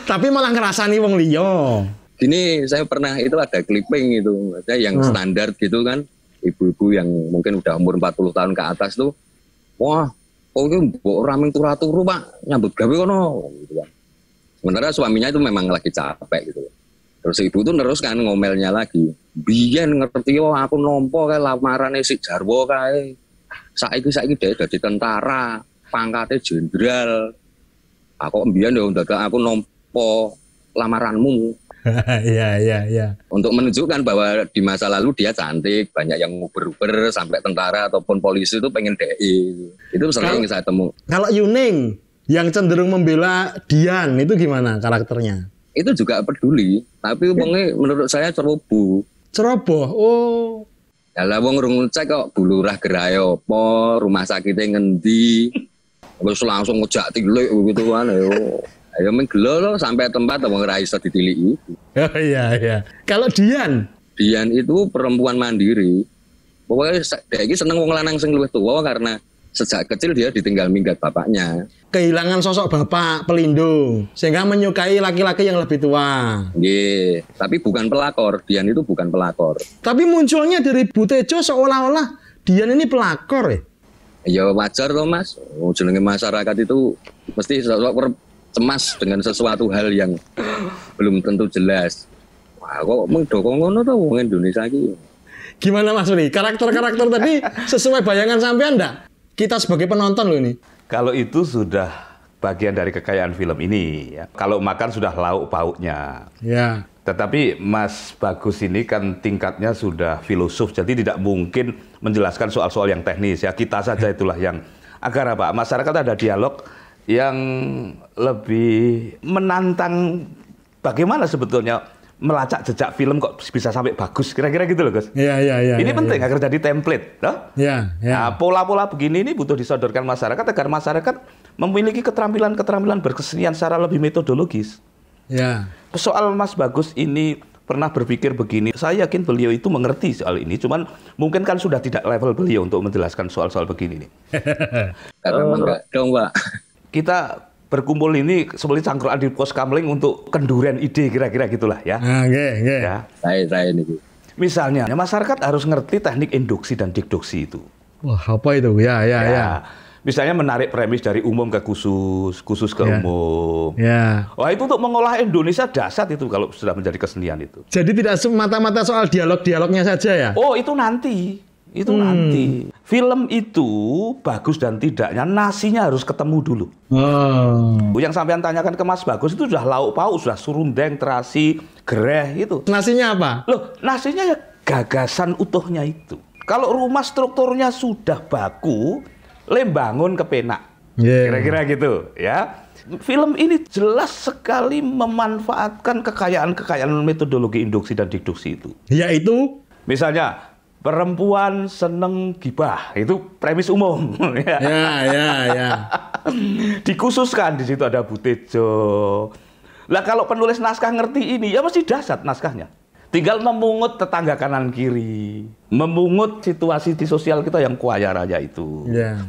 C: Tapi malah nih wong Lio. Ini saya pernah itu ada clipping itu, saya yang hmm. standar gitu kan. Ibu-ibu yang mungkin udah umur 40 tahun ke atas tuh, wah, oh itu mbok ramen turu-turu, Pak, nyambut gawe kono gitu kan. Sementara suaminya itu memang lagi capek gitu. Terus ibu itu kan ngomelnya lagi. Biyen ngerti yo oh, aku nompo kae lamarane si Jarwo kae. Saiki saiki dhek dadi tentara, pangkatnya jenderal. Aku ah, mbiyen yo dadak aku nompo lamaranmu. Iya iya iya. Untuk menunjukkan bahwa di masa lalu dia cantik, banyak yang uber uber sampai tentara ataupun polisi itu pengen DI. E. Itu sering kalo, saya temu.
A: Kalau Yuning yang cenderung membela Dian itu gimana karakternya?
C: itu juga peduli tapi wonge menurut saya ceroboh ceroboh oh ya lah wong rung cek kok bulurah gerai apa rumah sakitnya ngendi terus langsung ngejak tilik begitu kan yo ayo menggelo sampai tempat wong ora iso oh
A: iya iya kalau Dian
C: Dian itu perempuan mandiri pokoknya dia seneng wong lanang sing luwih tua karena sejak kecil dia ditinggal minggat bapaknya.
A: Kehilangan sosok bapak pelindung sehingga menyukai laki-laki yang lebih
C: tua. Iya, tapi bukan pelakor. Dian itu bukan pelakor.
A: Tapi munculnya dari Butejo seolah-olah Dian ini pelakor ya.
C: Ya wajar loh mas, oh, jenenge masyarakat itu mesti sosok cemas dengan sesuatu hal yang belum tentu jelas. Wah kok mendukung ngono tuh orang Indonesia lagi?
A: Gimana Mas Uli?
C: Karakter-karakter tadi sesuai bayangan sampean enggak?
A: kita sebagai penonton loh ini.
B: Kalau itu sudah bagian dari kekayaan film ini ya. Kalau makan sudah lauk pauknya. Ya. Tetapi Mas Bagus ini kan tingkatnya sudah filosof, jadi tidak mungkin menjelaskan soal-soal yang teknis ya. Kita saja itulah yang agar apa? Masyarakat ada dialog yang lebih menantang bagaimana sebetulnya melacak jejak film kok bisa sampai bagus kira-kira gitu loh Gus. Iya iya iya. Ini ya, penting ya. agar jadi template, loh. Iya iya. Nah, pola-pola begini ini butuh disodorkan masyarakat agar masyarakat memiliki keterampilan-keterampilan berkesenian secara lebih metodologis. Iya. Soal Mas Bagus ini pernah berpikir begini. Saya yakin beliau itu mengerti soal ini, cuman mungkin kan sudah tidak level beliau untuk menjelaskan soal-soal begini nih. Karena eh, dong, Pak. Kita berkumpul ini seperti cangkruk di pos kamling untuk kenduren ide kira-kira gitulah ya.
A: Oke, ah, oke. Ya. Saya saya ini.
B: Misalnya ya masyarakat harus ngerti teknik induksi dan deduksi itu. Wah, apa itu? Ya, ya, ya. ya. Misalnya menarik premis dari umum ke khusus, khusus ke ya. umum. Ya. Wah, itu untuk mengolah Indonesia dasar itu kalau sudah menjadi kesenian itu.
A: Jadi tidak semata-mata soal
B: dialog-dialognya saja ya? Oh, itu nanti. Itu hmm. nanti. Film itu bagus dan tidaknya nasinya harus ketemu dulu. Hmm. Yang sampean tanyakan ke Mas Bagus itu sudah lauk pauk, sudah surundeng, terasi, gereh itu. Nasinya apa? Loh, nasinya ya gagasan utuhnya itu. Kalau rumah strukturnya sudah baku, lembangun bangun kepenak.
A: Yeah. Kira-kira
B: gitu, ya film ini jelas sekali memanfaatkan kekayaan-kekayaan metodologi induksi dan deduksi itu. Yaitu? Misalnya, perempuan seneng gibah itu premis umum ya ya ya, ya. dikhususkan di situ ada Butejo lah kalau penulis naskah ngerti ini ya mesti dasar naskahnya tinggal memungut tetangga kanan kiri memungut situasi di sosial kita yang kuaya raya itu Ya.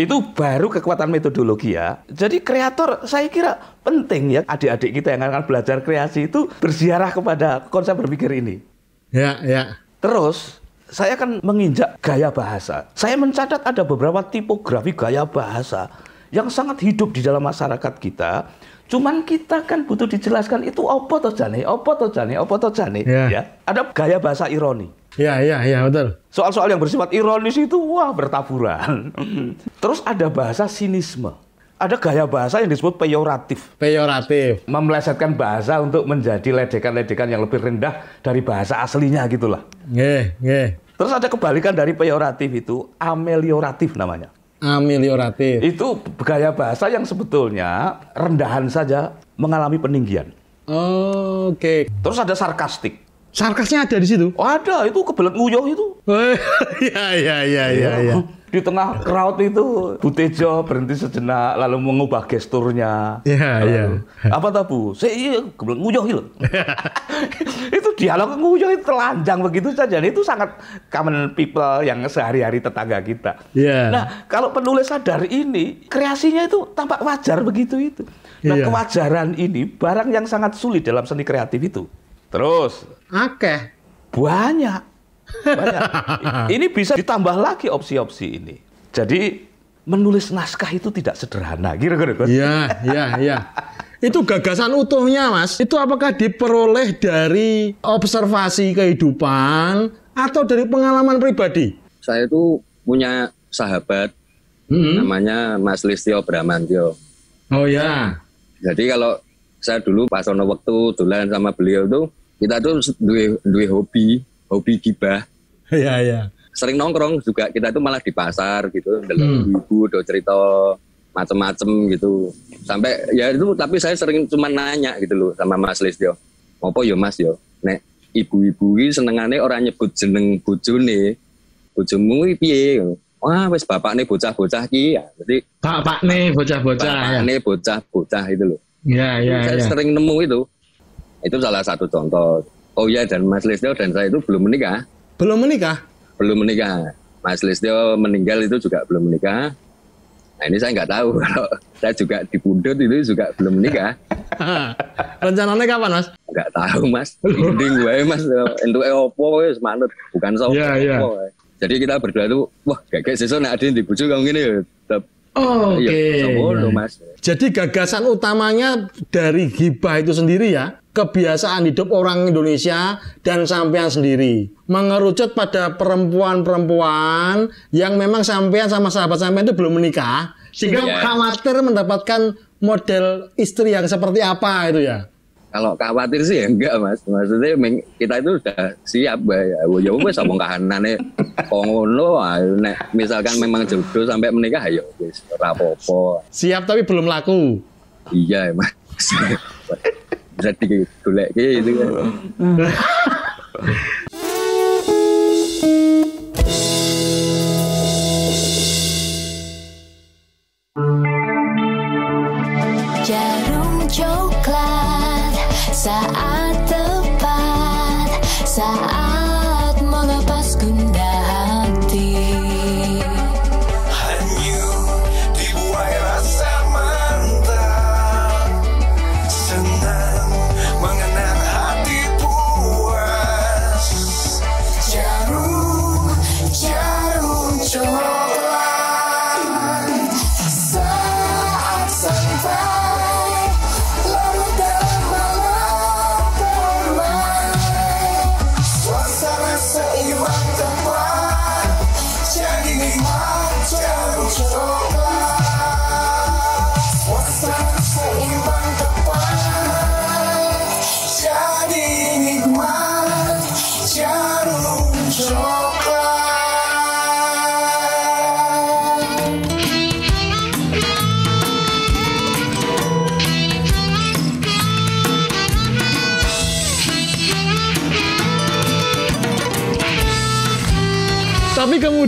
B: itu baru kekuatan metodologi ya jadi kreator saya kira penting ya adik-adik kita yang akan belajar kreasi itu berziarah kepada konsep berpikir ini ya ya terus saya akan menginjak gaya bahasa. Saya mencatat ada beberapa tipografi gaya bahasa yang sangat hidup di dalam masyarakat kita. Cuman kita kan butuh dijelaskan itu opo toh jane, opo toh jane, opo toh jane. Yeah. Ya. Ada gaya bahasa ironi. Ya, yeah, ya, ya, betul. Soal-soal yang bersifat ironis itu wah bertaburan. Terus ada bahasa sinisme ada gaya bahasa yang disebut peyoratif. Peyoratif. Memelesetkan bahasa untuk menjadi ledekan-ledekan yang lebih rendah dari bahasa aslinya gitulah. Nggih, nggih. Terus ada kebalikan dari peyoratif itu, amelioratif namanya. Amelioratif. Itu gaya bahasa yang sebetulnya rendahan saja mengalami peninggian. Oh, Oke. Okay. Terus ada sarkastik. Sarkasnya ada di situ? Oh, ada, itu kebelet nguyuh itu. Oh, iya, iya, iya, iya. Ya. ya, di tengah crowd itu Butejo berhenti sejenak lalu mengubah gesturnya. Iya, yeah, iya. Yeah. Apa tabu? Saya geblek nguyoh gitu. itu dialog nguyoh itu telanjang begitu saja. Itu sangat common people yang sehari-hari tetangga kita. Iya. Yeah. Nah, kalau penulis sadar ini kreasinya itu tampak wajar begitu itu. Nah, yeah. kewajaran ini barang yang sangat sulit dalam seni kreatif itu. Terus, Oke. okay. banyak banyak. ini bisa ditambah lagi opsi-opsi ini. Jadi
A: menulis naskah itu tidak sederhana, kira-kira. Gitu, gitu, gitu. Iya, iya, iya. Itu gagasan utuhnya, Mas. Itu apakah diperoleh dari observasi kehidupan atau dari pengalaman pribadi? Saya itu
C: punya sahabat hmm. namanya Mas Listio Bramantio. Oh ya. Jadi kalau saya dulu pas waktu dolan sama beliau tuh kita tuh duwe, duwe hobi hobi gibah. Iya, iya. Sering nongkrong juga kita itu malah di pasar gitu, dalam hmm. ibu do cerita macem-macem gitu. Sampai ya itu tapi saya sering cuma nanya gitu loh sama Mas Listio. Apa yo ya, Mas yo. Ya? Nek ibu-ibu iki senengane ora nyebut jeneng bojone. Bojomu iki piye? Wah, wis bapakne bocah-bocah iki ya. Jadi bapakne bocah-bocah. Ya? Bapakne bocah-bocah itu loh.
A: Iya, iya, Saya ya.
C: sering nemu itu. Itu salah satu contoh. Oh iya dan Mas Listio dan saya itu belum menikah. Belum menikah? Belum menikah. Mas Listio meninggal itu juga belum menikah. Nah ini saya nggak tahu kalau saya juga dipundut itu juga belum menikah. Rencananya kapan mas? Nggak tahu mas. Mending gue mas untuk EOPO ya semangat bukan soal yeah, yeah. Jadi kita berdua tuh wah kayak sesuatu ada yang dibujuk kamu gini
A: Oh, Oke. Okay. Jadi gagasan utamanya dari gibah itu sendiri ya, kebiasaan hidup orang Indonesia dan sampean sendiri. Mengerucut pada perempuan-perempuan yang memang sampean sama sahabat sampean itu
C: belum menikah, sehingga iya.
A: khawatir mendapatkan model istri yang seperti apa
C: itu ya kalau khawatir sih ya enggak mas maksudnya kita itu sudah siap ya ya wes sama kahanane kongono ah, nek misalkan memang jodoh sampai menikah ayo ya wis rapopo siap tapi belum laku iya ya, mas bisa digolek gitu ya.
A: hmm.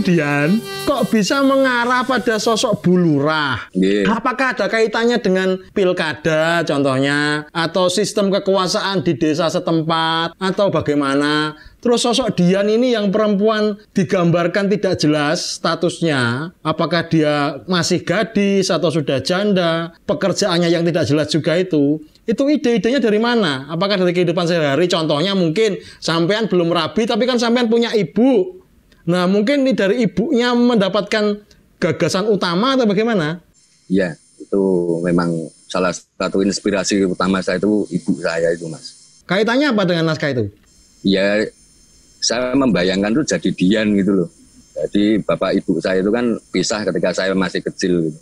A: kemudian kok bisa mengarah pada sosok bulurah? Yeah. Apakah ada kaitannya dengan pilkada contohnya atau sistem kekuasaan di desa setempat atau bagaimana? Terus sosok Dian ini yang perempuan digambarkan tidak jelas statusnya, apakah dia masih gadis atau sudah janda, pekerjaannya yang tidak jelas juga itu. Itu ide-idenya dari mana? Apakah dari kehidupan sehari-hari? Contohnya mungkin sampean belum rabi tapi kan sampean punya ibu Nah, mungkin ini dari ibunya mendapatkan gagasan utama atau bagaimana?
C: Iya, itu memang salah satu inspirasi utama saya itu ibu saya itu, Mas. Kaitannya apa dengan naskah itu? Ya, saya membayangkan tuh jadi Dian gitu loh. Jadi bapak ibu saya itu kan pisah ketika saya masih kecil gitu.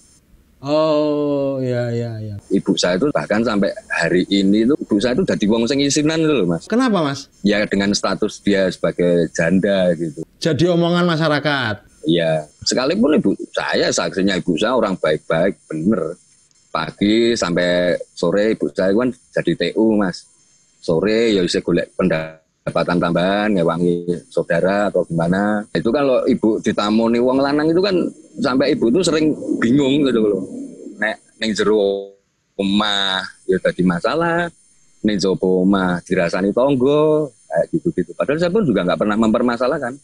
A: Oh ya ya ya.
C: Ibu saya itu bahkan sampai hari ini itu ibu saya itu jadi wong sing isinan loh mas. Kenapa mas? Ya dengan status dia sebagai janda gitu. Jadi omongan masyarakat. Iya. Sekalipun ibu saya saksinya ibu saya orang baik-baik bener. Pagi sampai sore ibu saya kan jadi TU mas. Sore ya bisa golek pendapat pendapatan tambahan ngewangi ya saudara atau gimana itu kan kalau ibu nih uang lanang itu kan sampai ibu itu sering bingung gitu loh nek neng jero omah ya tadi masalah neng jopo omah dirasani tonggo kayak gitu-gitu padahal saya pun juga nggak pernah mempermasalahkan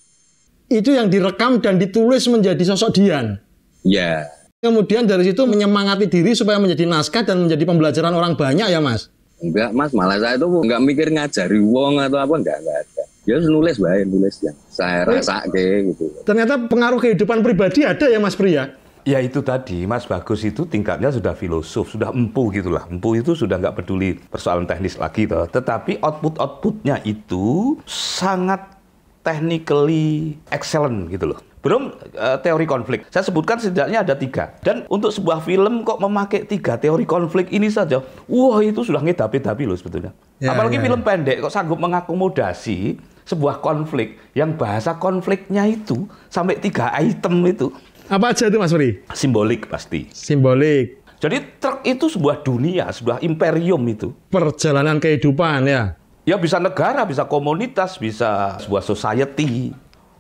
A: itu yang direkam dan ditulis menjadi sosok Dian ya yeah. kemudian dari situ menyemangati diri supaya menjadi naskah dan menjadi pembelajaran orang banyak ya mas
C: Enggak mas, malah saya itu enggak mikir ngajari wong atau apa, enggak, enggak ada. Ya nulis baik, nulis
A: yang saya rasa ke gitu. Ternyata pengaruh kehidupan pribadi ada ya Mas pria
C: Ya
B: itu tadi, Mas Bagus itu tingkatnya sudah filosof, sudah empuh gitulah. Empuh itu sudah nggak peduli persoalan teknis lagi, tetapi output-outputnya itu sangat technically excellent gitu loh. Belum uh, teori konflik. Saya sebutkan setidaknya ada tiga. Dan untuk sebuah film kok memakai tiga teori konflik ini saja, wah itu sudah ngedapi-dapi loh sebetulnya. Ya, Apalagi ya, film ya. pendek kok sanggup mengakomodasi sebuah konflik yang bahasa konfliknya itu sampai tiga item itu. Apa aja itu Mas Fri? Simbolik pasti. Simbolik. Jadi truk itu sebuah dunia, sebuah imperium itu.
A: Perjalanan kehidupan ya.
B: Ya bisa negara, bisa komunitas, bisa sebuah society,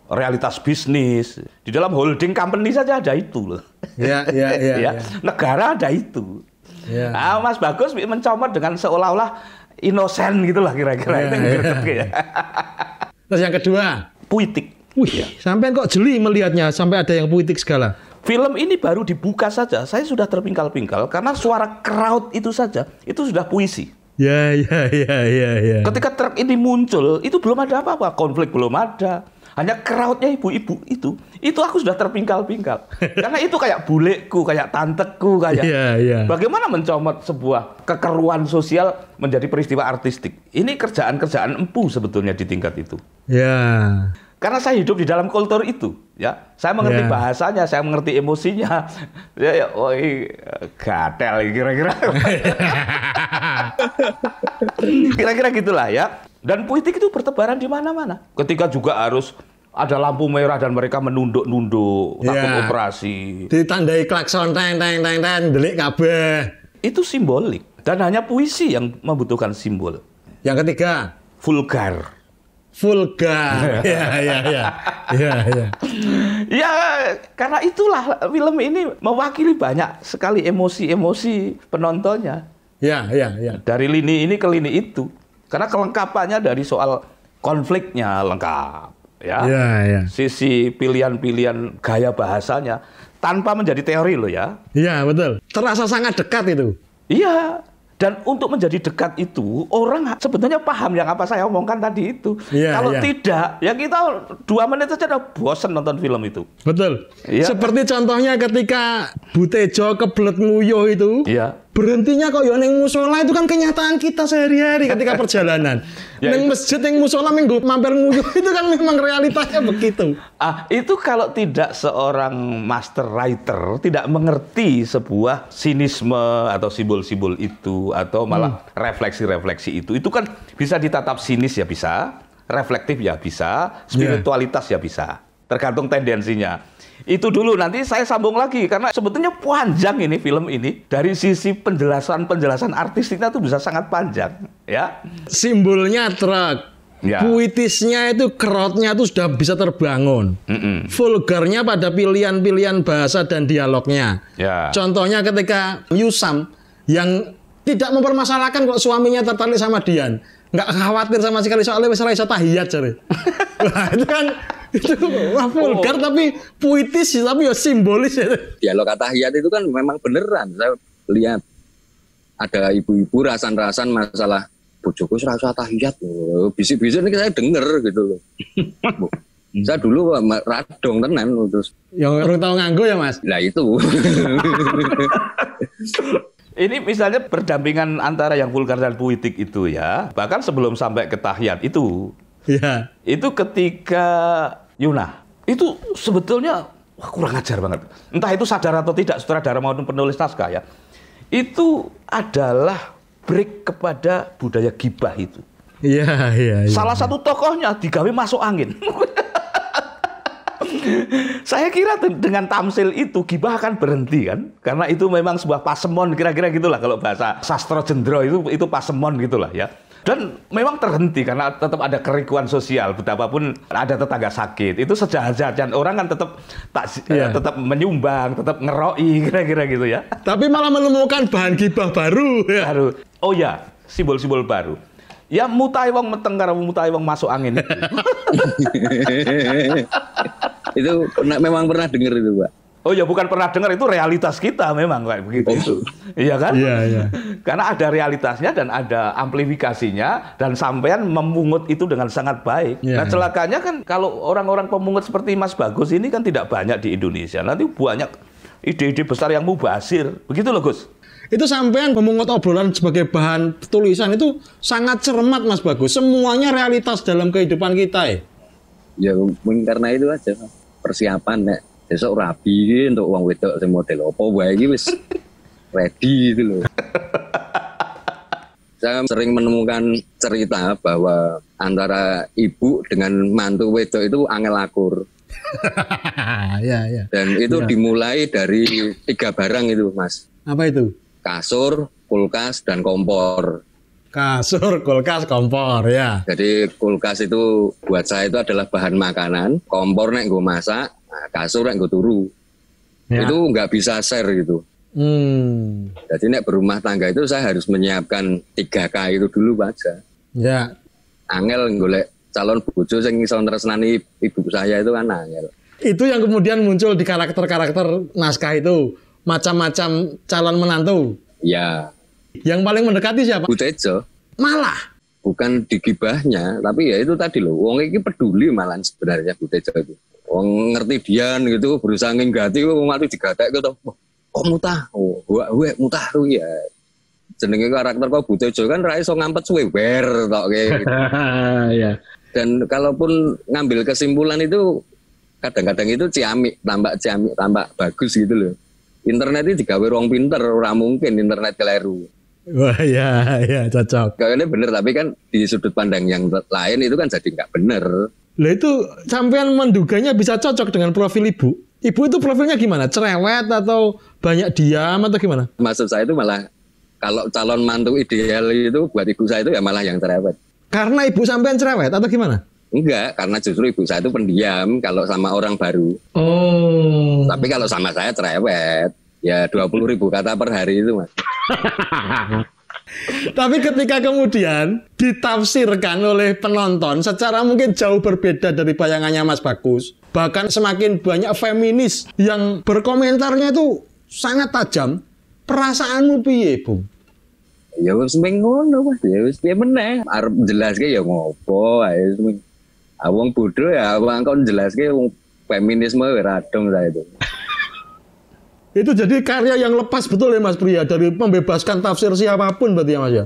B: realitas bisnis. Di dalam holding company saja ada itu loh. Ya, ya, ya, ya. ya. Negara ada itu. Ya. Nah, Mas Bagus mencomot dengan seolah-olah inosen gitu lah kira-kira. Ya, itu ya. ya. Terus yang kedua? Puitik. Wih,
A: ya. sampai kok jeli melihatnya, sampai ada yang puitik segala.
B: Film ini baru dibuka saja, saya sudah terpingkal-pingkal karena suara crowd itu saja, itu sudah puisi.
A: Ya, ya, ya, ya, ya.
B: Ketika truk ini muncul, itu belum ada apa-apa, konflik belum ada. Hanya crowdnya ibu-ibu itu, itu aku sudah terpingkal-pingkal. Karena itu kayak buleku, kayak tanteku, kayak. Ya, ya. Bagaimana mencomot sebuah kekeruan sosial menjadi peristiwa artistik? Ini kerjaan-kerjaan empu sebetulnya di tingkat itu. Ya. Karena saya hidup di dalam kultur itu, ya. Saya mengerti yeah. bahasanya, saya mengerti emosinya. ya, ya oh, gatel kira-kira. kira-kira gitulah ya. Dan politik itu bertebaran di mana-mana. Ketika juga harus ada lampu merah dan mereka menunduk-nunduk yeah. operasi. Ditandai klakson teng teng teng teng delik kabeh. Itu simbolik dan hanya puisi yang membutuhkan simbol. Yang ketiga, vulgar vulgar. Iya, iya, iya. Iya, iya. ya, karena itulah film ini mewakili banyak sekali emosi-emosi penontonnya. Iya, iya, iya. Dari lini ini ke lini itu. Karena kelengkapannya dari soal konfliknya lengkap, ya. Iya, ya. Sisi pilihan-pilihan gaya bahasanya tanpa menjadi teori loh ya. Iya, betul. Terasa sangat dekat itu. Iya, dan untuk menjadi dekat itu orang sebenarnya paham yang apa saya omongkan tadi itu. Yeah, Kalau yeah. tidak, ya kita dua menit saja udah bosen nonton film itu. Betul. Yeah. Seperti contohnya ketika
A: Butejo kebelet nguyuh itu. Iya. Yeah berhentinya kok ya neng musola itu kan kenyataan kita sehari-hari ketika perjalanan ya, neng masjid neng musola minggu mampir nguyuh itu kan memang
B: realitanya begitu ah itu kalau tidak seorang master writer tidak mengerti sebuah sinisme atau simbol-simbol itu atau malah refleksi hmm. refleksi-refleksi itu itu kan bisa ditatap sinis ya bisa reflektif ya bisa ya. spiritualitas yeah. ya bisa tergantung tendensinya itu dulu nanti saya sambung lagi karena sebetulnya panjang ini film ini dari sisi penjelasan-penjelasan artistiknya itu bisa sangat
A: panjang ya. Simbolnya truk. Ya. Puitisnya itu kerotnya itu sudah bisa terbangun. Mm-mm. Vulgarnya pada pilihan-pilihan bahasa dan dialognya. Ya. Contohnya ketika Yusam yang tidak mempermasalahkan kalau suaminya tertarik sama Dian nggak khawatir sama sekali soalnya wis ora iso tahiyat cari, Wah, itu
C: kan itu wah vulgar oh. tapi puitis tapi ya simbolis ya. kata tahiyat itu kan memang beneran. Saya lihat ada ibu-ibu rasan-rasan masalah bojoku rasa tahiyat bisik-bisik ini saya denger gitu loh. saya dulu radong tenan terus.
A: Yang orang tahu nganggo ya mas. Lah itu.
B: Ini misalnya perdampingan antara yang vulgar dan politik itu ya, bahkan sebelum sampai ke tahiyat itu. Ya. Itu ketika Yuna, itu sebetulnya wah, kurang ajar banget. Entah itu sadar atau tidak sutradara maupun penulis naskah ya. Itu adalah break kepada budaya gibah itu. Iya, iya. Ya. Salah satu tokohnya digawe masuk angin. Saya kira dengan tamsil itu gibah akan berhenti kan, karena itu memang sebuah pasemon kira-kira gitulah kalau bahasa sastra jendro itu itu pasemon gitulah ya. Dan memang terhenti karena tetap ada kerikuan sosial, betapapun ada tetangga sakit. Itu sejahat dan orang kan tetap tak yeah. Iya. tetap menyumbang, tetap ngeroi kira-kira gitu ya. Tapi malah menemukan bahan gibah baru. Ya. Baru. Oh ya, simbol-simbol baru. Ya mutai wong meteng mutai wong masuk angin.
C: itu memang pernah dengar itu, Pak.
B: Oh ya bukan pernah dengar itu realitas kita memang kayak begitu iya kan? Iya, iya. Karena ada realitasnya dan ada amplifikasinya dan sampean memungut itu dengan sangat baik. Iya. nah celakanya kan kalau orang-orang pemungut seperti Mas Bagus ini kan tidak banyak di Indonesia. Nanti banyak ide-ide
A: besar yang mubasir. Begitu loh Gus itu sampean memungut obrolan sebagai bahan tulisan itu sangat cermat Mas Bagus. Semuanya realitas dalam kehidupan kita ya. Ya
C: mungkin karena itu aja. Mas persiapan nek besok rabi untuk uang wedok sing model opo wae iki wis ready gitu loh. Saya sering menemukan cerita bahwa antara ibu dengan mantu wedok itu angel akur.
A: ya, ya. Dan itu ya.
C: dimulai dari tiga barang itu, Mas. Apa itu? Kasur, kulkas, dan kompor. Kasur, kulkas, kompor ya. Jadi kulkas itu buat saya itu adalah bahan makanan, kompor nek gue masak, nah, kasur nek gue turu. Ya. Itu nggak bisa share gitu. Hmm. Jadi nek berumah tangga itu saya harus menyiapkan 3K itu dulu baca. Ya. Angel golek calon bojo yang calon tersenani ibu saya itu kan angel.
A: Itu yang kemudian muncul di karakter-karakter naskah itu,
C: macam-macam calon menantu. Ya yang paling mendekati siapa? Butejo. Malah bukan digibahnya, tapi ya itu tadi loh. Wong ini peduli malah sebenarnya Butejo itu. Wong ngerti Dian gitu, berusaha ngingati, wong mati digatek gitu. Kok mutah? Oh, gue mutah tuh ya. Jenenge karakter kok Butejo kan raih so ngampet suwe wer tok kayak gitu. ya. Dan kalaupun ngambil kesimpulan itu kadang-kadang itu ciamik, tambah ciamik, tambah bagus gitu loh. Internet itu digawe ruang pinter, ora mungkin internet keliru.
A: Wah ya ya cocok.
C: Kayaknya bener tapi kan di sudut pandang yang lain itu kan jadi nggak bener. Lah
A: itu sampean menduganya bisa cocok dengan profil ibu. Ibu itu profilnya gimana? Cerewet atau
C: banyak diam atau gimana? Maksud saya itu malah kalau calon mantu ideal itu buat ibu saya itu ya malah yang cerewet. Karena ibu sampean cerewet atau gimana? Enggak, karena justru ibu saya itu pendiam kalau sama orang baru. Oh. Tapi kalau sama saya cerewet. Ya dua puluh ribu kata per hari itu mas.
A: Tapi ketika kemudian ditafsirkan oleh penonton secara mungkin jauh berbeda dari bayangannya Mas Bagus, bahkan semakin banyak feminis yang berkomentarnya itu
C: sangat tajam. Perasaanmu piye, Bung? Ya wis ngono, Mas. Ya wis piye meneh. Arep jelaske ya ngopo ae wis. Ah, wong bodho ya wong kok jelaske wong feminisme radong saya itu. Itu
A: jadi karya yang lepas betul ya Mas Priya dari membebaskan tafsir siapapun berarti ya Mas ya.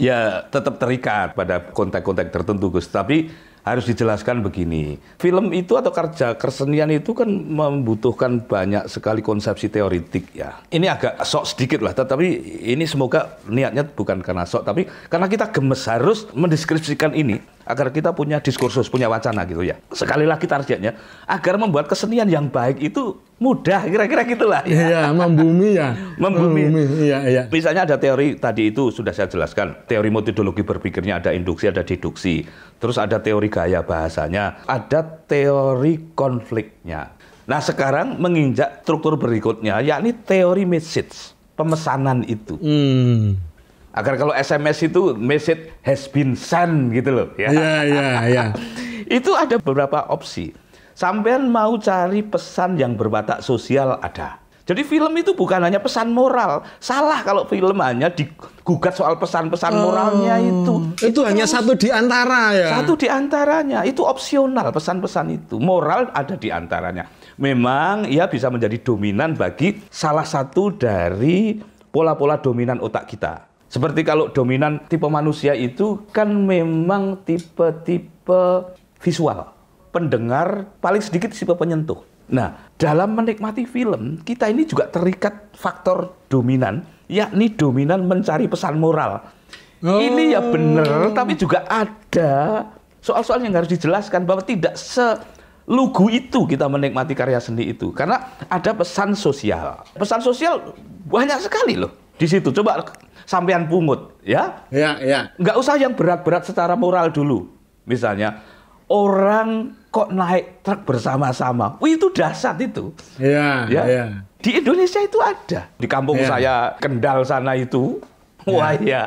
B: Ya, tetap terikat pada konteks-konteks tertentu Gus, tapi harus dijelaskan begini. Film itu atau kerja kesenian itu kan membutuhkan banyak sekali konsepsi teoritik ya. Ini agak sok sedikit lah, tetapi ini semoga niatnya bukan karena sok, tapi karena kita gemes harus mendeskripsikan ini agar kita punya diskursus, punya wacana gitu ya. Sekali lagi targetnya agar membuat kesenian yang baik itu mudah kira-kira gitulah ya. Iya,
A: membumi ya. membumi. membumi iya, iya.
B: Misalnya ada teori tadi itu sudah saya jelaskan, teori metodologi berpikirnya ada induksi, ada deduksi. Terus ada teori gaya bahasanya, ada teori konfliknya. Nah, sekarang menginjak struktur berikutnya yakni teori message, pemesanan itu. Hmm agar kalau SMS itu message has been sent gitu loh ya. Iya iya Ya. Itu ada beberapa opsi. Sampean mau cari pesan yang berwatak sosial ada. Jadi film itu bukan hanya pesan moral. Salah kalau film hanya digugat soal pesan-pesan oh, moralnya itu. itu. Itu hanya satu di antara ya. Satu di antaranya. Itu opsional pesan-pesan itu. Moral ada di antaranya. Memang ia bisa menjadi dominan bagi salah satu dari pola-pola dominan otak kita. Seperti kalau dominan tipe manusia itu kan memang tipe-tipe visual. Pendengar paling sedikit tipe penyentuh. Nah, dalam menikmati film, kita ini juga terikat faktor dominan, yakni dominan mencari pesan moral. Oh. Ini ya benar, oh. tapi juga ada soal-soal yang harus dijelaskan bahwa tidak selugu itu kita menikmati karya seni itu. Karena ada pesan sosial. Pesan sosial banyak sekali loh di situ. Coba sampean pungut, ya? Ya, ya. Nggak usah yang berat-berat secara moral dulu. Misalnya orang kok naik truk bersama-sama. Wih, itu dasar itu. Ya, ya. ya. Di Indonesia itu ada. Di kampung ya. saya Kendal sana itu, ya. wah ya,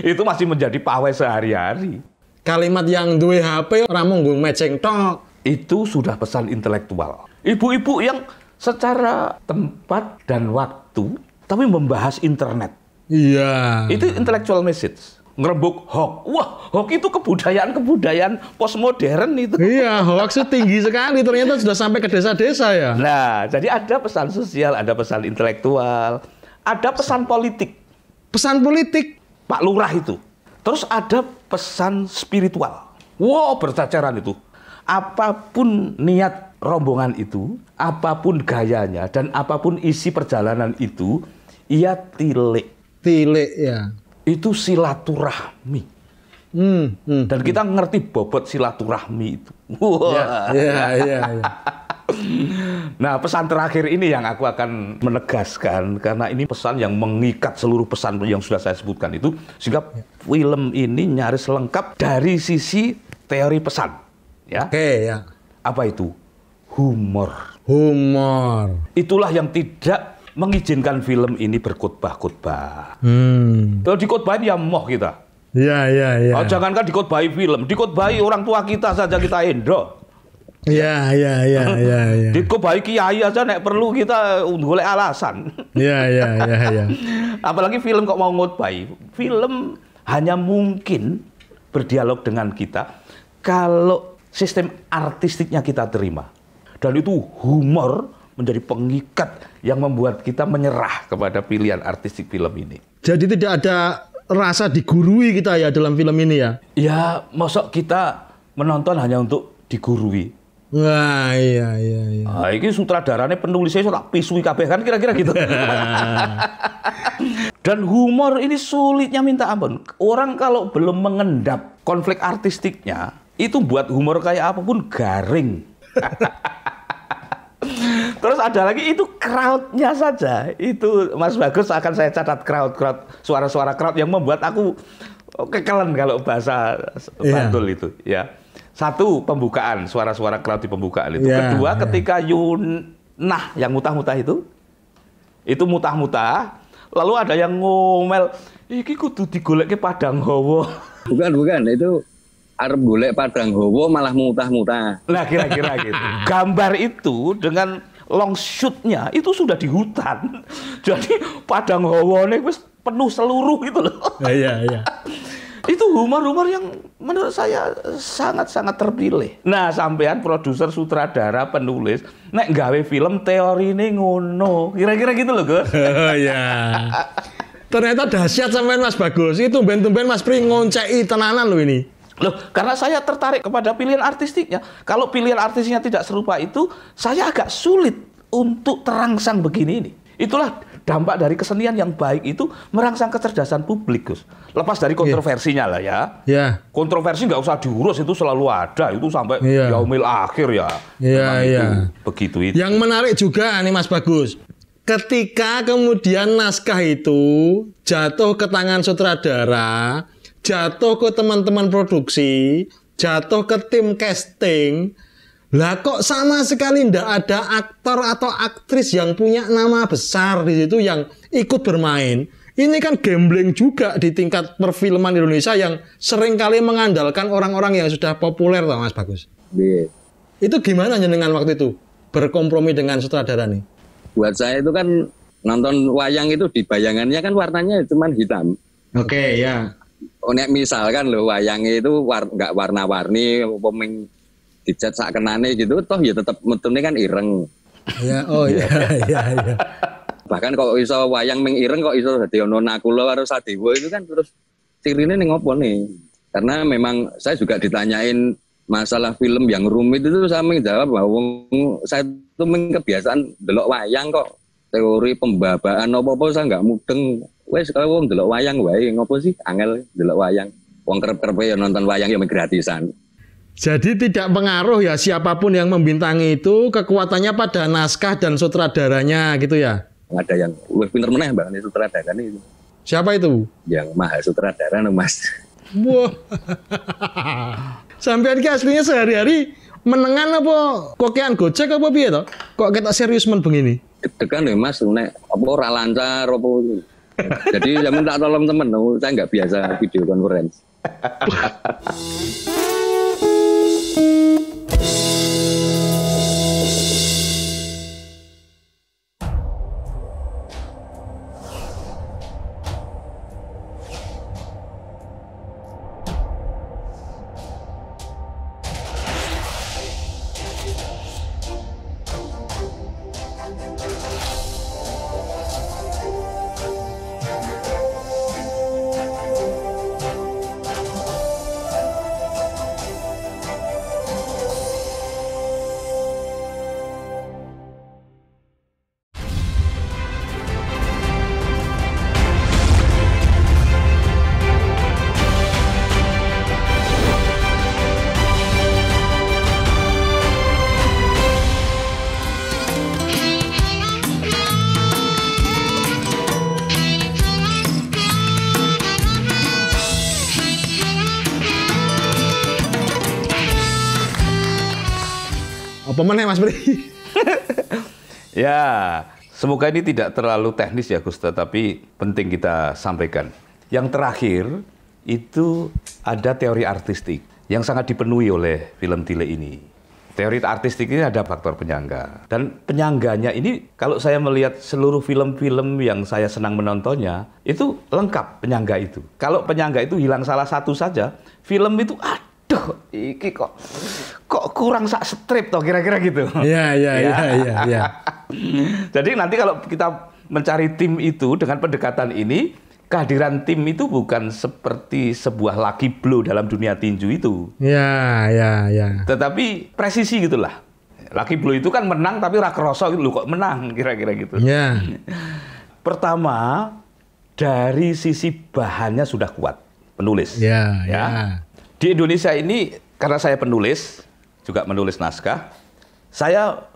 B: itu masih menjadi pawai sehari-hari. Kalimat yang duwe HP orang mung meceng tok. Itu sudah pesan intelektual. Ibu-ibu yang secara tempat dan waktu tapi membahas internet
A: Iya. Itu
B: intellectual message ngerembuk hoax. Wah, hoax itu kebudayaan-kebudayaan postmodern itu. Iya, hoax itu tinggi sekali. Ternyata sudah sampai ke desa-desa ya. Nah, jadi ada pesan sosial, ada pesan intelektual, ada pesan politik. Pesan politik? Pak Lurah itu. Terus ada pesan spiritual. Wow, bercacaran itu. Apapun niat rombongan itu, apapun gayanya, dan apapun isi perjalanan itu, ia tilik Tilik ya. Itu silaturahmi. Hmm, hmm, Dan hmm. kita hmm. ngerti bobot silaturahmi itu. Wow. Ya, ya, ya, ya. nah, pesan terakhir ini yang aku akan menegaskan karena ini pesan yang mengikat seluruh pesan yang sudah saya sebutkan itu sehingga ya. film ini nyaris lengkap dari sisi teori pesan. Ya. Oke, ya. Apa itu? Humor.
A: Humor.
B: Itulah yang tidak mengizinkan film ini berkutbah-kutbah
A: Hmm.
B: Kalau dikutbahin ya moh kita.
A: Iya, iya, iya. Oh,
B: jangankan dikotbahi film, dikutbahin orang tua kita saja kita endok.
A: Iya, iya, iya, iya, ya.
B: Dikotbahi kiai aja nek perlu kita uh, oleh alasan.
A: Iya, iya, iya, ya.
B: Apalagi film kok mau ngutbahin Film hanya mungkin berdialog dengan kita kalau sistem artistiknya kita terima. Dan itu humor menjadi pengikat yang membuat kita menyerah kepada pilihan artistik film ini.
A: Jadi tidak ada rasa digurui kita ya dalam film ini ya? Ya, mosok kita menonton hanya untuk digurui.
B: Wah, iya iya iya. Nah, ini sutradaranya penulisnya sudah pisui kabeh kan kira-kira gitu. Dan humor ini sulitnya minta ampun. Orang kalau belum mengendap konflik artistiknya, itu buat humor kayak apapun garing. Terus ada lagi itu crowdnya saja. Itu Mas Bagus akan saya catat crowd crowd suara-suara crowd yang membuat aku oh, kekelan kalau bahasa iya. Bantul yeah. itu ya. Satu pembukaan suara-suara crowd di pembukaan itu. Yeah, Kedua iya. ketika Yunah yang mutah-mutah itu itu mutah-mutah lalu ada yang ngomel iki kudu ke padang hawa. Bukan bukan itu arep golek padang hawa malah mutah-mutah. Nah kira-kira gitu. Gambar itu dengan long shootnya itu sudah di hutan. Jadi padang hawa wis penuh seluruh gitu loh. Iya, iya. iya. itu humor-humor yang menurut saya sangat-sangat terpilih. Nah, sampean produser, sutradara, penulis, nek gawe film teori ini ngono. Kira-kira gitu loh, Gus.
A: Oh, iya. Ternyata dahsyat sampean Mas Bagus. Itu tumben-tumben Mas Pri ngonceki tenanan loh ini. Loh, karena saya tertarik kepada pilihan artistiknya. Kalau pilihan
B: artisnya tidak serupa itu, saya agak sulit untuk terangsang begini ini. Itulah dampak dari kesenian yang baik itu merangsang kecerdasan publik, Gus. Lepas dari iya. kontroversinya yeah. lah ya. Yeah. Kontroversi nggak usah diurus itu selalu ada, itu sampai yeah. yaumil akhir
A: ya. Iya, iya. Begitu itu. Yang menarik juga nih Mas Bagus, ketika kemudian naskah itu jatuh ke tangan sutradara, jatuh ke teman-teman produksi, jatuh ke tim casting. Lah kok sama sekali ndak ada aktor atau aktris yang punya nama besar di situ yang ikut bermain. Ini kan gambling juga di tingkat perfilman Indonesia yang seringkali mengandalkan orang-orang yang sudah populer tau Mas Bagus. Yeah. Itu gimana dengan waktu itu berkompromi dengan sutradara nih? Buat saya itu kan
C: nonton wayang itu di bayangannya kan warnanya cuma hitam. Oke, okay, ya. Oh, nek misalkan lo wayang itu war, nggak warna-warni poming dicat sak kenane gitu toh ya tetap metune kan ireng. Ya,
A: oh iya iya iya.
C: Bahkan kok iso wayang ming ireng kok iso dadi ono nakula karo sadewa itu kan terus cirine ning opo nih? Karena memang saya juga ditanyain masalah film yang rumit itu saya menjawab bahwa saya itu kebiasaan delok wayang kok teori pembabaan apa-apa saya nggak mudeng wes kalau wong delok wayang wae ngopo sih angel delok wayang. Wong kerep-kerep ya nonton wayang ya gratisan.
A: Jadi tidak pengaruh ya siapapun yang membintangi itu kekuatannya pada naskah dan sutradaranya gitu ya.
C: Ada yang lebih pinter meneh Mbak ini sutradara nih. Siapa itu? Yang maha sutradara nih Mas.
A: Wah. Sampai ki aslinya sehari-hari menengan apa kokean gocek apa biar Kok kita serius men begini?
C: Dekan nih ya, Mas nek apa ora lancar apa jadi saya minta tolong temen, oh, saya nggak biasa video conference.
B: Semoga ini tidak terlalu teknis ya Gus, tapi penting kita sampaikan. Yang terakhir itu ada teori artistik yang sangat dipenuhi oleh film Tile ini. Teori artistik ini ada faktor penyangga. Dan penyangganya ini kalau saya melihat seluruh film-film yang saya senang menontonnya, itu lengkap penyangga itu. Kalau penyangga itu hilang salah satu saja, film itu aduh iki kok kok kurang sak strip toh kira-kira gitu. Iya iya ya. iya iya iya. Jadi nanti kalau kita mencari tim itu dengan pendekatan ini, kehadiran tim itu bukan seperti sebuah lucky blow dalam dunia tinju itu.
A: Ya, ya, ya.
B: Tetapi presisi gitulah. Lucky blow itu kan menang tapi rakroso gitu loh kok menang kira-kira gitu. Ya. Pertama dari sisi bahannya sudah kuat penulis. Ya, ya. ya. Di Indonesia ini karena saya penulis juga menulis naskah, saya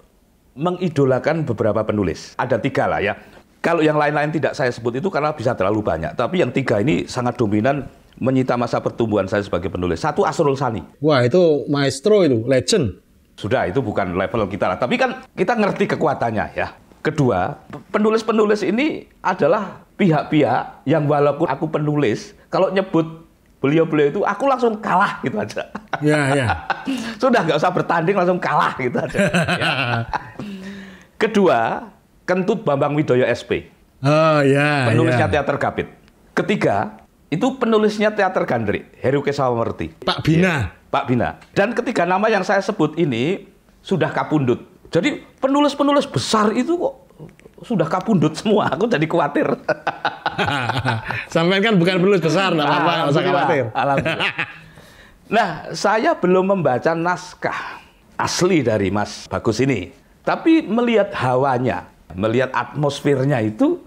B: mengidolakan beberapa penulis. Ada tiga lah ya. Kalau yang lain-lain tidak saya sebut itu karena bisa terlalu banyak. Tapi yang tiga ini sangat dominan menyita masa pertumbuhan saya sebagai penulis. Satu Asrul Sani.
A: Wah itu
B: maestro itu, legend. Sudah itu bukan level kita lah. Tapi kan kita ngerti kekuatannya ya. Kedua, penulis-penulis ini adalah pihak-pihak yang walaupun aku penulis, kalau nyebut beliau-beliau itu aku langsung kalah gitu aja. Ya, ya. Sudah nggak usah bertanding langsung kalah gitu aja. ya. Kedua, kentut Bambang Widoyo SP.
A: Oh ya. Penulisnya ya.
B: teater Kapit. Ketiga, itu penulisnya teater Gandrik, Heru Kesawamerti Pak Bina. Ya, Pak Bina. Dan ketiga nama yang saya sebut ini sudah kapundut. Jadi penulis-penulis besar itu kok sudah kapundut semua. Aku jadi khawatir. Sampai kan bukan belus besar, nggak apa-apa, nggak usah khawatir. nah, saya belum membaca naskah asli dari Mas Bagus ini. Tapi melihat hawanya, melihat atmosfernya itu,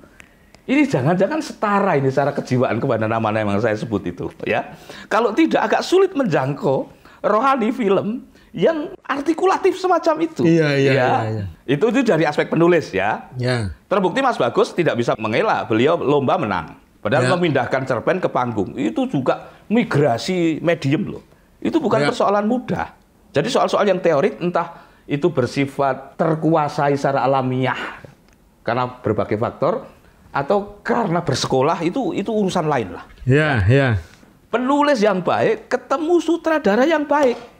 B: ini jangan-jangan setara ini secara kejiwaan kepada nama-nama yang saya sebut itu. ya. Kalau tidak agak sulit menjangkau rohani film yang artikulatif semacam itu. Iya, iya, ya. iya, iya. Itu itu dari aspek penulis ya. Iya. Terbukti Mas Bagus tidak bisa mengelak, beliau lomba menang. Padahal ya. memindahkan cerpen ke panggung itu juga migrasi medium loh. Itu bukan ya. persoalan mudah. Jadi soal-soal yang teori entah itu bersifat terkuasai secara alamiah karena berbagai faktor atau karena bersekolah itu itu urusan lain lah.
A: Ya, ya.
B: Penulis yang baik ketemu sutradara yang baik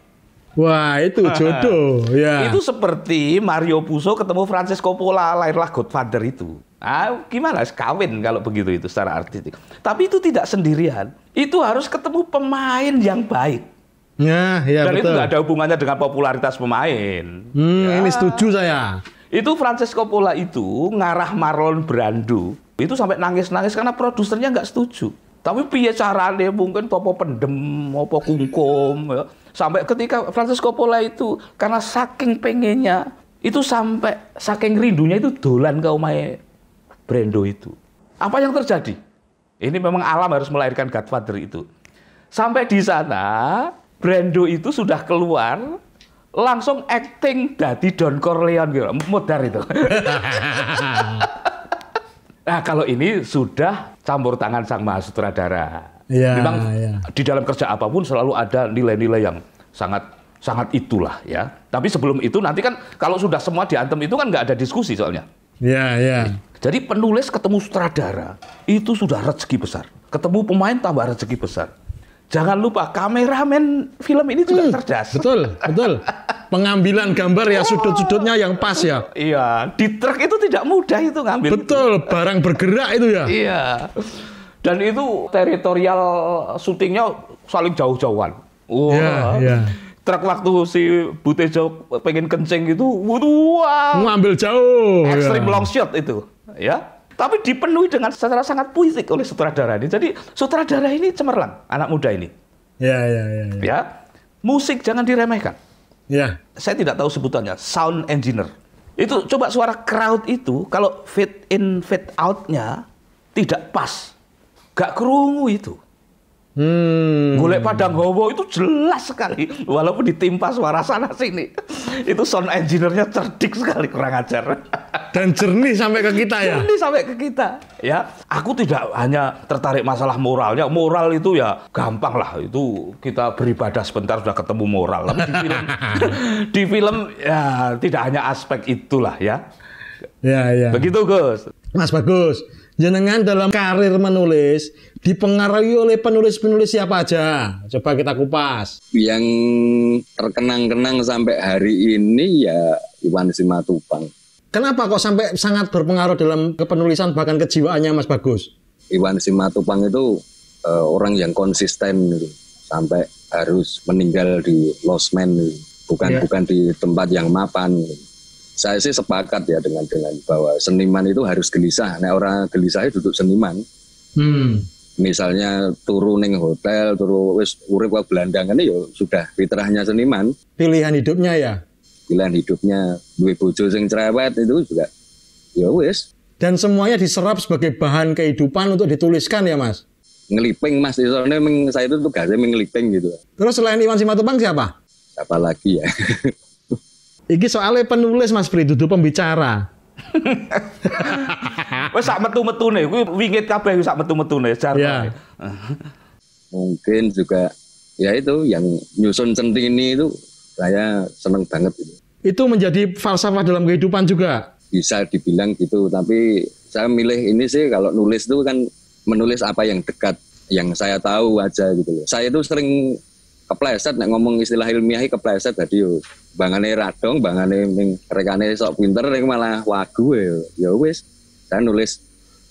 A: Wah, itu jodoh.
B: ya. Itu seperti Mario Puso ketemu Francesco Pola, lahirlah Godfather itu. Ah, gimana? Kawin kalau begitu itu secara artistik. Tapi itu tidak sendirian. Itu harus ketemu pemain yang baik. Ya, ya, Dan betul. itu nggak ada hubungannya dengan popularitas pemain. Hmm, ya. Ini setuju saya. Itu Francesco Pola itu ngarah Marlon Brando itu sampai nangis-nangis karena produsernya nggak setuju. Tapi piye carane mungkin topo pendem, apa kungkum. Ya Sampai ketika Francis Coppola itu karena saking pengennya itu sampai saking rindunya itu dolan ke rumahnya Brando itu. Apa yang terjadi? Ini memang alam harus melahirkan Godfather itu. Sampai di sana Brando itu sudah keluar langsung acting dari Don Corleone gitu, modar itu. nah kalau ini sudah campur tangan sang mahasutradara sutradara.
A: Ya, Memang ya.
B: di dalam kerja apapun selalu ada nilai-nilai yang sangat sangat itulah ya. Tapi sebelum itu nanti kan kalau sudah semua diantem itu kan nggak ada diskusi soalnya. Ya, ya. Jadi penulis ketemu sutradara itu sudah rezeki besar. Ketemu pemain tambah rezeki besar. Jangan lupa kameramen film ini juga hmm, cerdas. Betul, betul. Pengambilan gambar ya oh. sudut-sudutnya yang pas ya. Iya, di truk itu tidak mudah itu ngambil. Betul, itu. barang
A: bergerak itu ya. Iya.
B: Dan itu teritorial syutingnya saling jauh-jauhan. Wah. Wow. Yeah, yeah. Truk waktu si Butejo pengen kencing itu,
A: wow. Ngambil jauh. Ya. Extreme yeah.
B: long shot itu, ya. Tapi dipenuhi dengan secara sangat puitik oleh sutradara ini. Jadi sutradara ini cemerlang, anak muda ini. Ya, ya, ya. Ya, ya musik jangan diremehkan. Ya. Saya tidak tahu sebutannya, sound engineer. Itu coba suara crowd itu kalau fit in fit outnya tidak pas Gak kerungu itu.
A: Hmm.
B: Golek Padang hobo itu jelas sekali, walaupun ditimpa suara sana sini. itu sound engineer-nya cerdik sekali, kurang ajar. Dan jernih sampai ke kita ya. Jernih sampai ke kita, ya. Aku tidak hanya tertarik masalah moralnya. Moral itu ya gampang lah, itu kita beribadah sebentar sudah ketemu moral. di film, di film
A: ya tidak hanya aspek itulah ya. Ya, ya. Begitu Gus. Mas Bagus jenengan dalam karir menulis dipengaruhi oleh penulis-penulis siapa aja?
C: Coba kita kupas. Yang terkenang-kenang sampai hari ini ya Iwan Simatupang. Kenapa kok sampai sangat berpengaruh dalam kepenulisan bahkan kejiwaannya Mas Bagus? Iwan Simatupang itu uh, orang yang konsisten sampai harus meninggal di losmen bukan yeah. bukan di tempat yang mapan saya sih sepakat ya dengan dengan bahwa seniman itu harus gelisah. Nah orang gelisah itu duduk seniman. Hmm. Misalnya turun neng hotel, turu wis urip Belanda, ini ya sudah fitrahnya seniman. Pilihan hidupnya ya. Pilihan hidupnya duwe bojo sing cerewet itu juga ya wis. Dan semuanya diserap sebagai bahan kehidupan untuk dituliskan ya Mas. Ngeliping Mas, soalnya saya itu tugasnya mengeliping gitu.
A: Terus selain Iwan Simatupang siapa? Siapa lagi ya? Iki soalnya penulis Mas Pri itu pembicara. Wes sak
B: metu-metune kuwi wingit kabeh sak metu nih, cara. Iya.
C: Yeah. Mungkin juga ya itu yang nyusun centini itu saya seneng banget itu. menjadi falsafah dalam kehidupan juga. Bisa dibilang gitu, tapi saya milih ini sih kalau nulis itu kan menulis apa yang dekat, yang saya tahu aja gitu loh. Saya itu sering kepleset nek ngomong istilah ilmiah kepleset tadi yo bangane radong bangane ming rekane sok pinter ning malah wagu e, ya wis saya nulis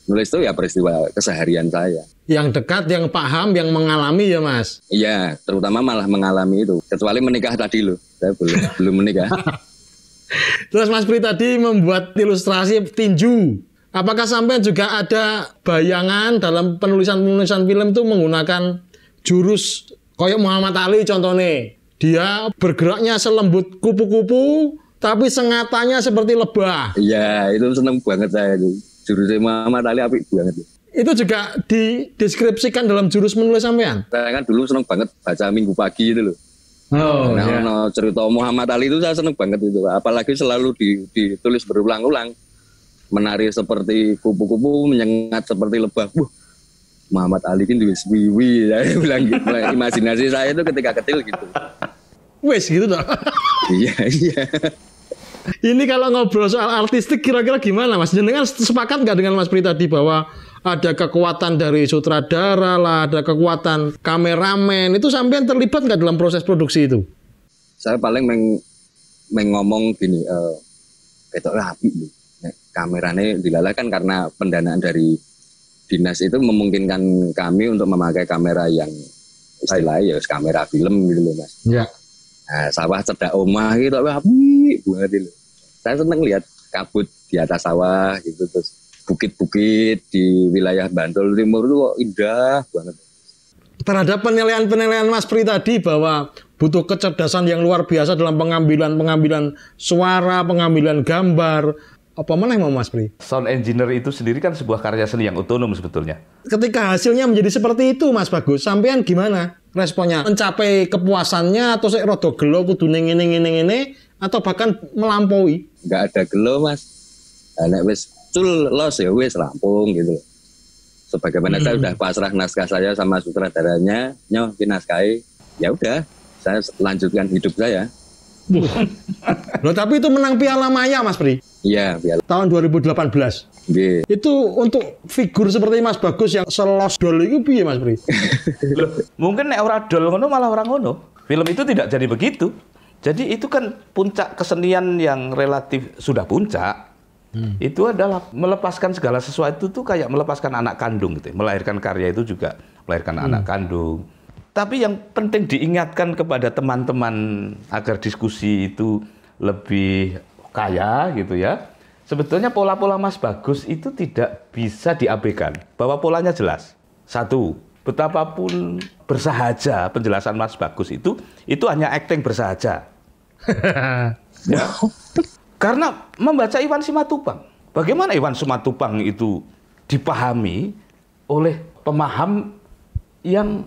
C: nulis itu ya peristiwa keseharian saya
A: yang dekat yang paham yang mengalami ya mas
C: iya terutama malah mengalami itu kecuali menikah tadi loh saya belum belum menikah
A: terus mas Pri tadi membuat ilustrasi tinju apakah sampai juga ada bayangan dalam penulisan penulisan film itu menggunakan jurus Kayak Muhammad Ali contohnya, dia bergeraknya selembut kupu-kupu, tapi sengatannya seperti lebah.
C: Iya, itu seneng banget saya itu. Jurusnya Muhammad Ali api banget.
A: Itu juga dideskripsikan dalam jurus menulis sampean?
C: Saya kan dulu seneng banget baca Minggu Pagi itu loh. Oh, nah, yeah. cerita Muhammad Ali itu saya seneng banget itu, apalagi selalu ditulis berulang-ulang, menari seperti kupu-kupu, menyengat seperti lebah. Wah, Muhammad Ali kan wis wiwi saya bilang gitu. imajinasi saya itu ketika kecil gitu. Wes gitu dong. iya iya.
A: Ini kalau ngobrol soal artistik kira-kira gimana Mas? Jenengan sepakat nggak dengan Mas Pri tadi bahwa ada kekuatan dari sutradara lah, ada kekuatan kameramen itu sampean terlibat nggak dalam proses produksi itu?
C: Saya paling meng, meng ngomong gini, uh, eh, itu rapi nih. Kameranya dilalakan karena pendanaan dari dinas itu memungkinkan kami untuk memakai kamera yang istilahnya ya kamera film gitu loh mas. Ya. Nah, sawah cedak omah gitu, wah buat itu. Saya seneng lihat kabut di atas sawah gitu terus bukit-bukit di wilayah Bantul Timur itu kok indah banget. Terhadap penilaian-penilaian
A: Mas Pri tadi bahwa butuh kecerdasan yang luar biasa dalam pengambilan pengambilan suara, pengambilan gambar, apa mana yang mau Mas Pri? Sound engineer itu sendiri kan sebuah
B: karya seni yang otonom sebetulnya.
A: Ketika hasilnya menjadi seperti itu Mas Bagus, sampean gimana? Responnya mencapai kepuasannya atau saya rodo gelo kudu ning ini ini atau bahkan melampaui?
C: Enggak ada gelo Mas. anak wis cul los ya wis rampung gitu. Sebagaimana hmm. saya udah pasrah naskah saya sama sutradaranya, nyoh pinaskai, ya udah saya lanjutkan hidup saya.
A: Loh, tapi itu menang piala maya Mas Pri. Iya, piala. Tahun 2018. Nggih. Itu untuk figur seperti Mas Bagus yang selos dol itu piye Mas Pri? mungkin nek ora
B: dol ngono malah orang ngono. Film itu tidak jadi begitu. Jadi itu kan puncak kesenian yang relatif sudah puncak. Hmm. Itu adalah melepaskan segala sesuatu tuh kayak melepaskan anak kandung gitu. Ya. Melahirkan karya itu juga melahirkan hmm. anak kandung. Tapi yang penting diingatkan kepada teman-teman agar diskusi itu lebih kaya gitu ya. Sebetulnya pola-pola Mas Bagus itu tidak bisa diabaikan. Bahwa polanya jelas. Satu, betapapun bersahaja penjelasan Mas Bagus itu, itu hanya acting bersahaja.
A: ya.
B: Karena membaca Iwan Simatupang. Bagaimana Iwan Simatupang itu dipahami oleh pemaham yang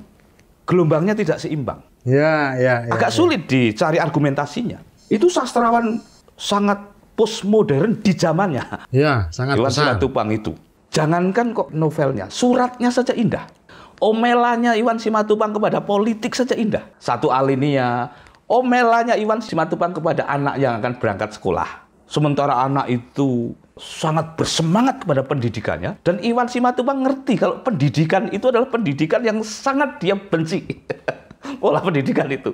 B: gelombangnya tidak seimbang.
A: Ya, ya, ya. Agak ya. sulit
B: dicari argumentasinya. Itu sastrawan sangat postmodern di zamannya. Ya, sangat Dewan besar. Simatupang itu. Jangankan kok novelnya, suratnya saja indah. Omelannya Iwan Simatupang kepada politik saja indah. Satu alinea, omelannya Iwan Simatupang kepada anak yang akan berangkat sekolah. Sementara anak itu sangat bersemangat kepada pendidikannya dan Iwan Simatupang ngerti kalau pendidikan itu adalah pendidikan yang sangat dia benci. pola pendidikan itu.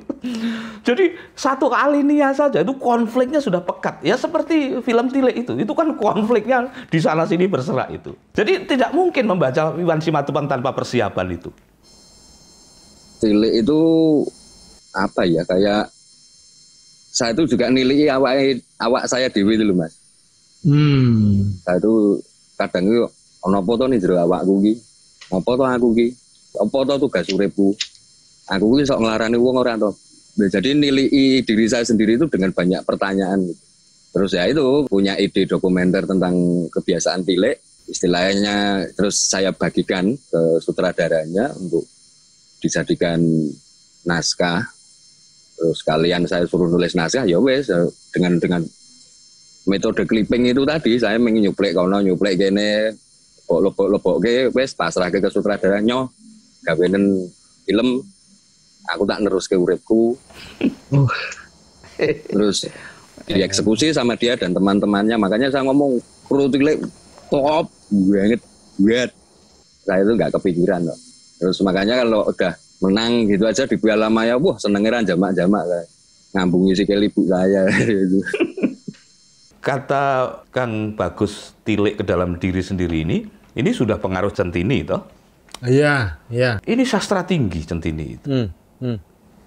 B: Jadi satu kali niat saja itu konfliknya sudah pekat. Ya seperti film tilik itu. Itu kan konfliknya di sana sini berserak itu. Jadi tidak mungkin membaca Iwan Simatupang tanpa persiapan itu.
C: Tilik itu apa ya kayak saya itu juga nilai awak awak saya dewi dulu mas. Hmm. Saya itu kadang itu ono foto nih jero awak gugi, Apa to aku gugi, Apa tuh tugas uripku? Aku ini sok uang uang tuh. tuh, Jadi nilai diri saya sendiri itu dengan banyak pertanyaan. Terus ya itu punya ide dokumenter tentang kebiasaan pilek, istilahnya terus saya bagikan ke sutradaranya untuk dijadikan naskah. Terus kalian saya suruh nulis naskah, ya wes ya, dengan dengan metode clipping itu tadi saya menyuplek kalau nyuplek gini lebok lebok lebok wes pasrah ke, sutradaranya sutradara film aku tak nerus ke uripku uh. terus dieksekusi sama dia dan teman-temannya makanya saya ngomong tilik top banget banget saya itu nggak kepikiran loh terus makanya kalau udah menang gitu aja di Piala Maya wah senengiran jamak-jamak lah, ngambungi si ibu saya gitu.
B: kata Kang Bagus tilik ke dalam diri sendiri ini ini sudah pengaruh centini toh
A: Iya, iya.
B: Ini sastra tinggi centini itu. Hmm. Hmm.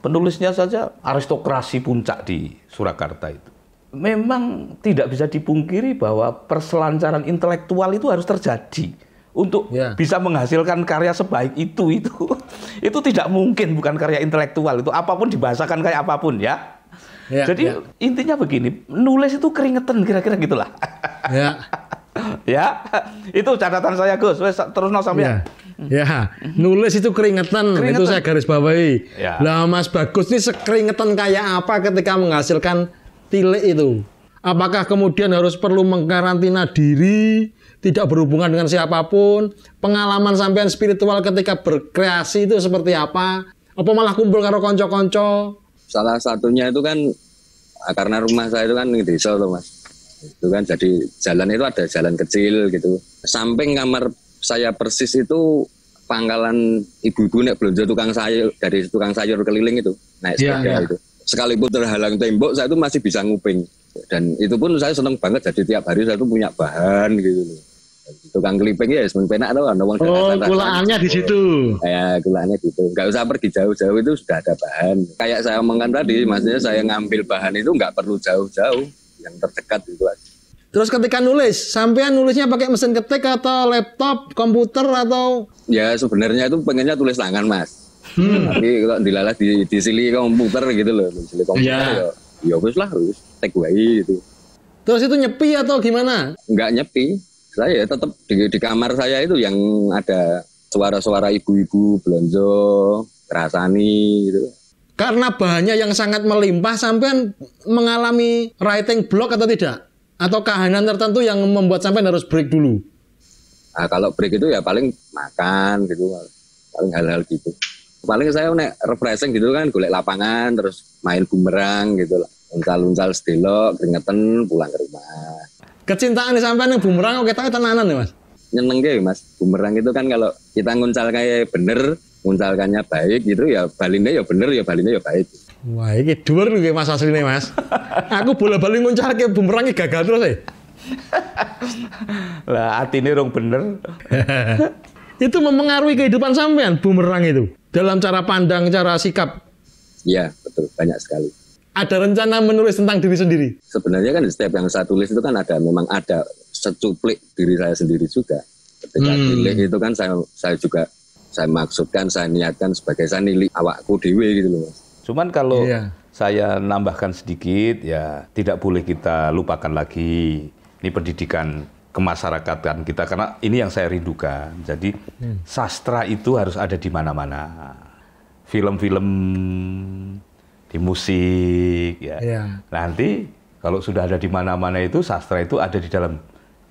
B: Penulisnya saja aristokrasi puncak di Surakarta itu. Memang tidak bisa dipungkiri bahwa perselancaran intelektual itu harus terjadi untuk ya. bisa menghasilkan karya sebaik itu itu itu tidak mungkin bukan karya intelektual itu apapun dibahasakan kayak apapun ya. ya Jadi ya. intinya begini, nulis
A: itu keringetan kira-kira gitulah. Ya.
B: ya. Itu catatan saya Gus. Terus no sampai Ya.
A: Hmm. Ya, hmm. nulis itu keringetan, keringetan. itu saya garis bawahi. Ya. Lah Mas Bagus ini sekeringetan kayak apa ketika menghasilkan tilik itu? Apakah kemudian harus perlu mengkarantina diri, tidak berhubungan dengan siapapun? Pengalaman sampean spiritual ketika berkreasi itu seperti apa? Apa malah
C: kumpul karo konco-konco? Salah satunya itu kan ah, karena rumah saya itu kan di desa mas itu kan jadi jalan itu ada jalan kecil gitu samping kamar saya persis itu pangkalan ibu-ibu nek belanja tukang sayur dari tukang sayur keliling itu naik iya, sepeda yeah, yeah. itu. Sekalipun terhalang tembok, saya itu masih bisa nguping dan itu pun saya seneng banget jadi tiap hari saya itu punya bahan gitu tukang keliping ya semen penak tau kan uang di situ ya gulaannya gitu nggak usah pergi jauh-jauh itu sudah ada bahan kayak saya omongkan tadi maksudnya saya ngambil bahan itu nggak perlu jauh-jauh yang terdekat itu aja
A: Terus ketika nulis, sampean nulisnya pakai mesin ketik atau laptop, komputer atau
C: Ya sebenarnya itu pengennya tulis tangan, Mas. Hmm. Tapi kalau dilalas di di sili komputer gitu loh, di sili komputer ya. ya. Ya wis lah, harus take away itu. Terus itu nyepi atau gimana? Enggak nyepi. Saya tetap di, di kamar saya itu yang ada suara-suara ibu-ibu, blonjo, rasani gitu
A: karena bahannya yang sangat melimpah sampean mengalami writing block atau tidak? atau kehanan tertentu yang membuat sampai harus break dulu?
C: Nah, kalau break itu ya paling makan gitu, paling hal-hal gitu. Paling saya naik refreshing gitu kan golek lapangan terus main bumerang gitu lah. Uncal-uncal stilo, keringetan, pulang ke rumah. Kecintaan sampai yang bumerang oke tak tenanan ya, Mas? Nyeneng ya, Mas. Bumerang itu kan kalau kita nguncal kayak bener, nguncalkannya baik gitu ya balinnya ya bener ya balinnya ya baik.
A: Wah, ini dua lho Mas sini, Mas. Aku bola-bali ke bumerangnya gagal terus ya.
B: lah, hati ini dong bener.
A: itu mempengaruhi kehidupan sampean bumerang itu dalam cara pandang, cara sikap.
C: Iya, betul, banyak sekali. Ada rencana menulis tentang diri sendiri? Sebenarnya kan setiap yang saya tulis itu kan ada memang ada secuplik diri saya sendiri juga. Ketika hmm. Dilihat itu kan saya saya juga saya maksudkan, saya niatkan sebagai saya nilik awakku dewi gitu loh. Mas. Cuman kalau iya. saya nambahkan sedikit ya tidak boleh kita
B: lupakan lagi ini pendidikan kemasyarakatan kita karena ini yang saya rindukan. Jadi hmm. sastra itu harus ada di mana-mana. Film-film di musik ya. Iya. Nanti kalau sudah ada di mana-mana itu sastra itu ada di dalam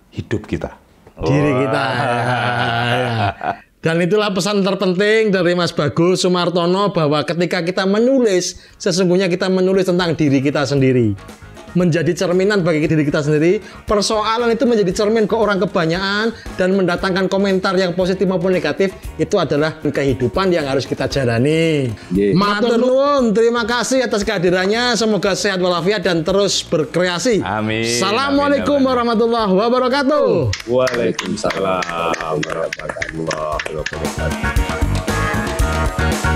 B: hidup kita.
A: Diri kita. Wow. Ya. Iya. Dan itulah pesan terpenting dari Mas Bagus Sumartono bahwa ketika kita menulis, sesungguhnya kita menulis tentang diri kita sendiri menjadi cerminan bagi diri kita sendiri. Persoalan itu menjadi cermin ke orang kebanyakan dan mendatangkan komentar yang positif maupun negatif itu adalah kehidupan yang harus kita jalani. Yeah. Matur nuwun, terima kasih atas kehadirannya. Semoga sehat walafiat dan terus berkreasi. Amin. Assalamualaikum amin, amin. warahmatullahi wabarakatuh.
C: Waalaikumsalam
B: warahmatullahi wabarakatuh.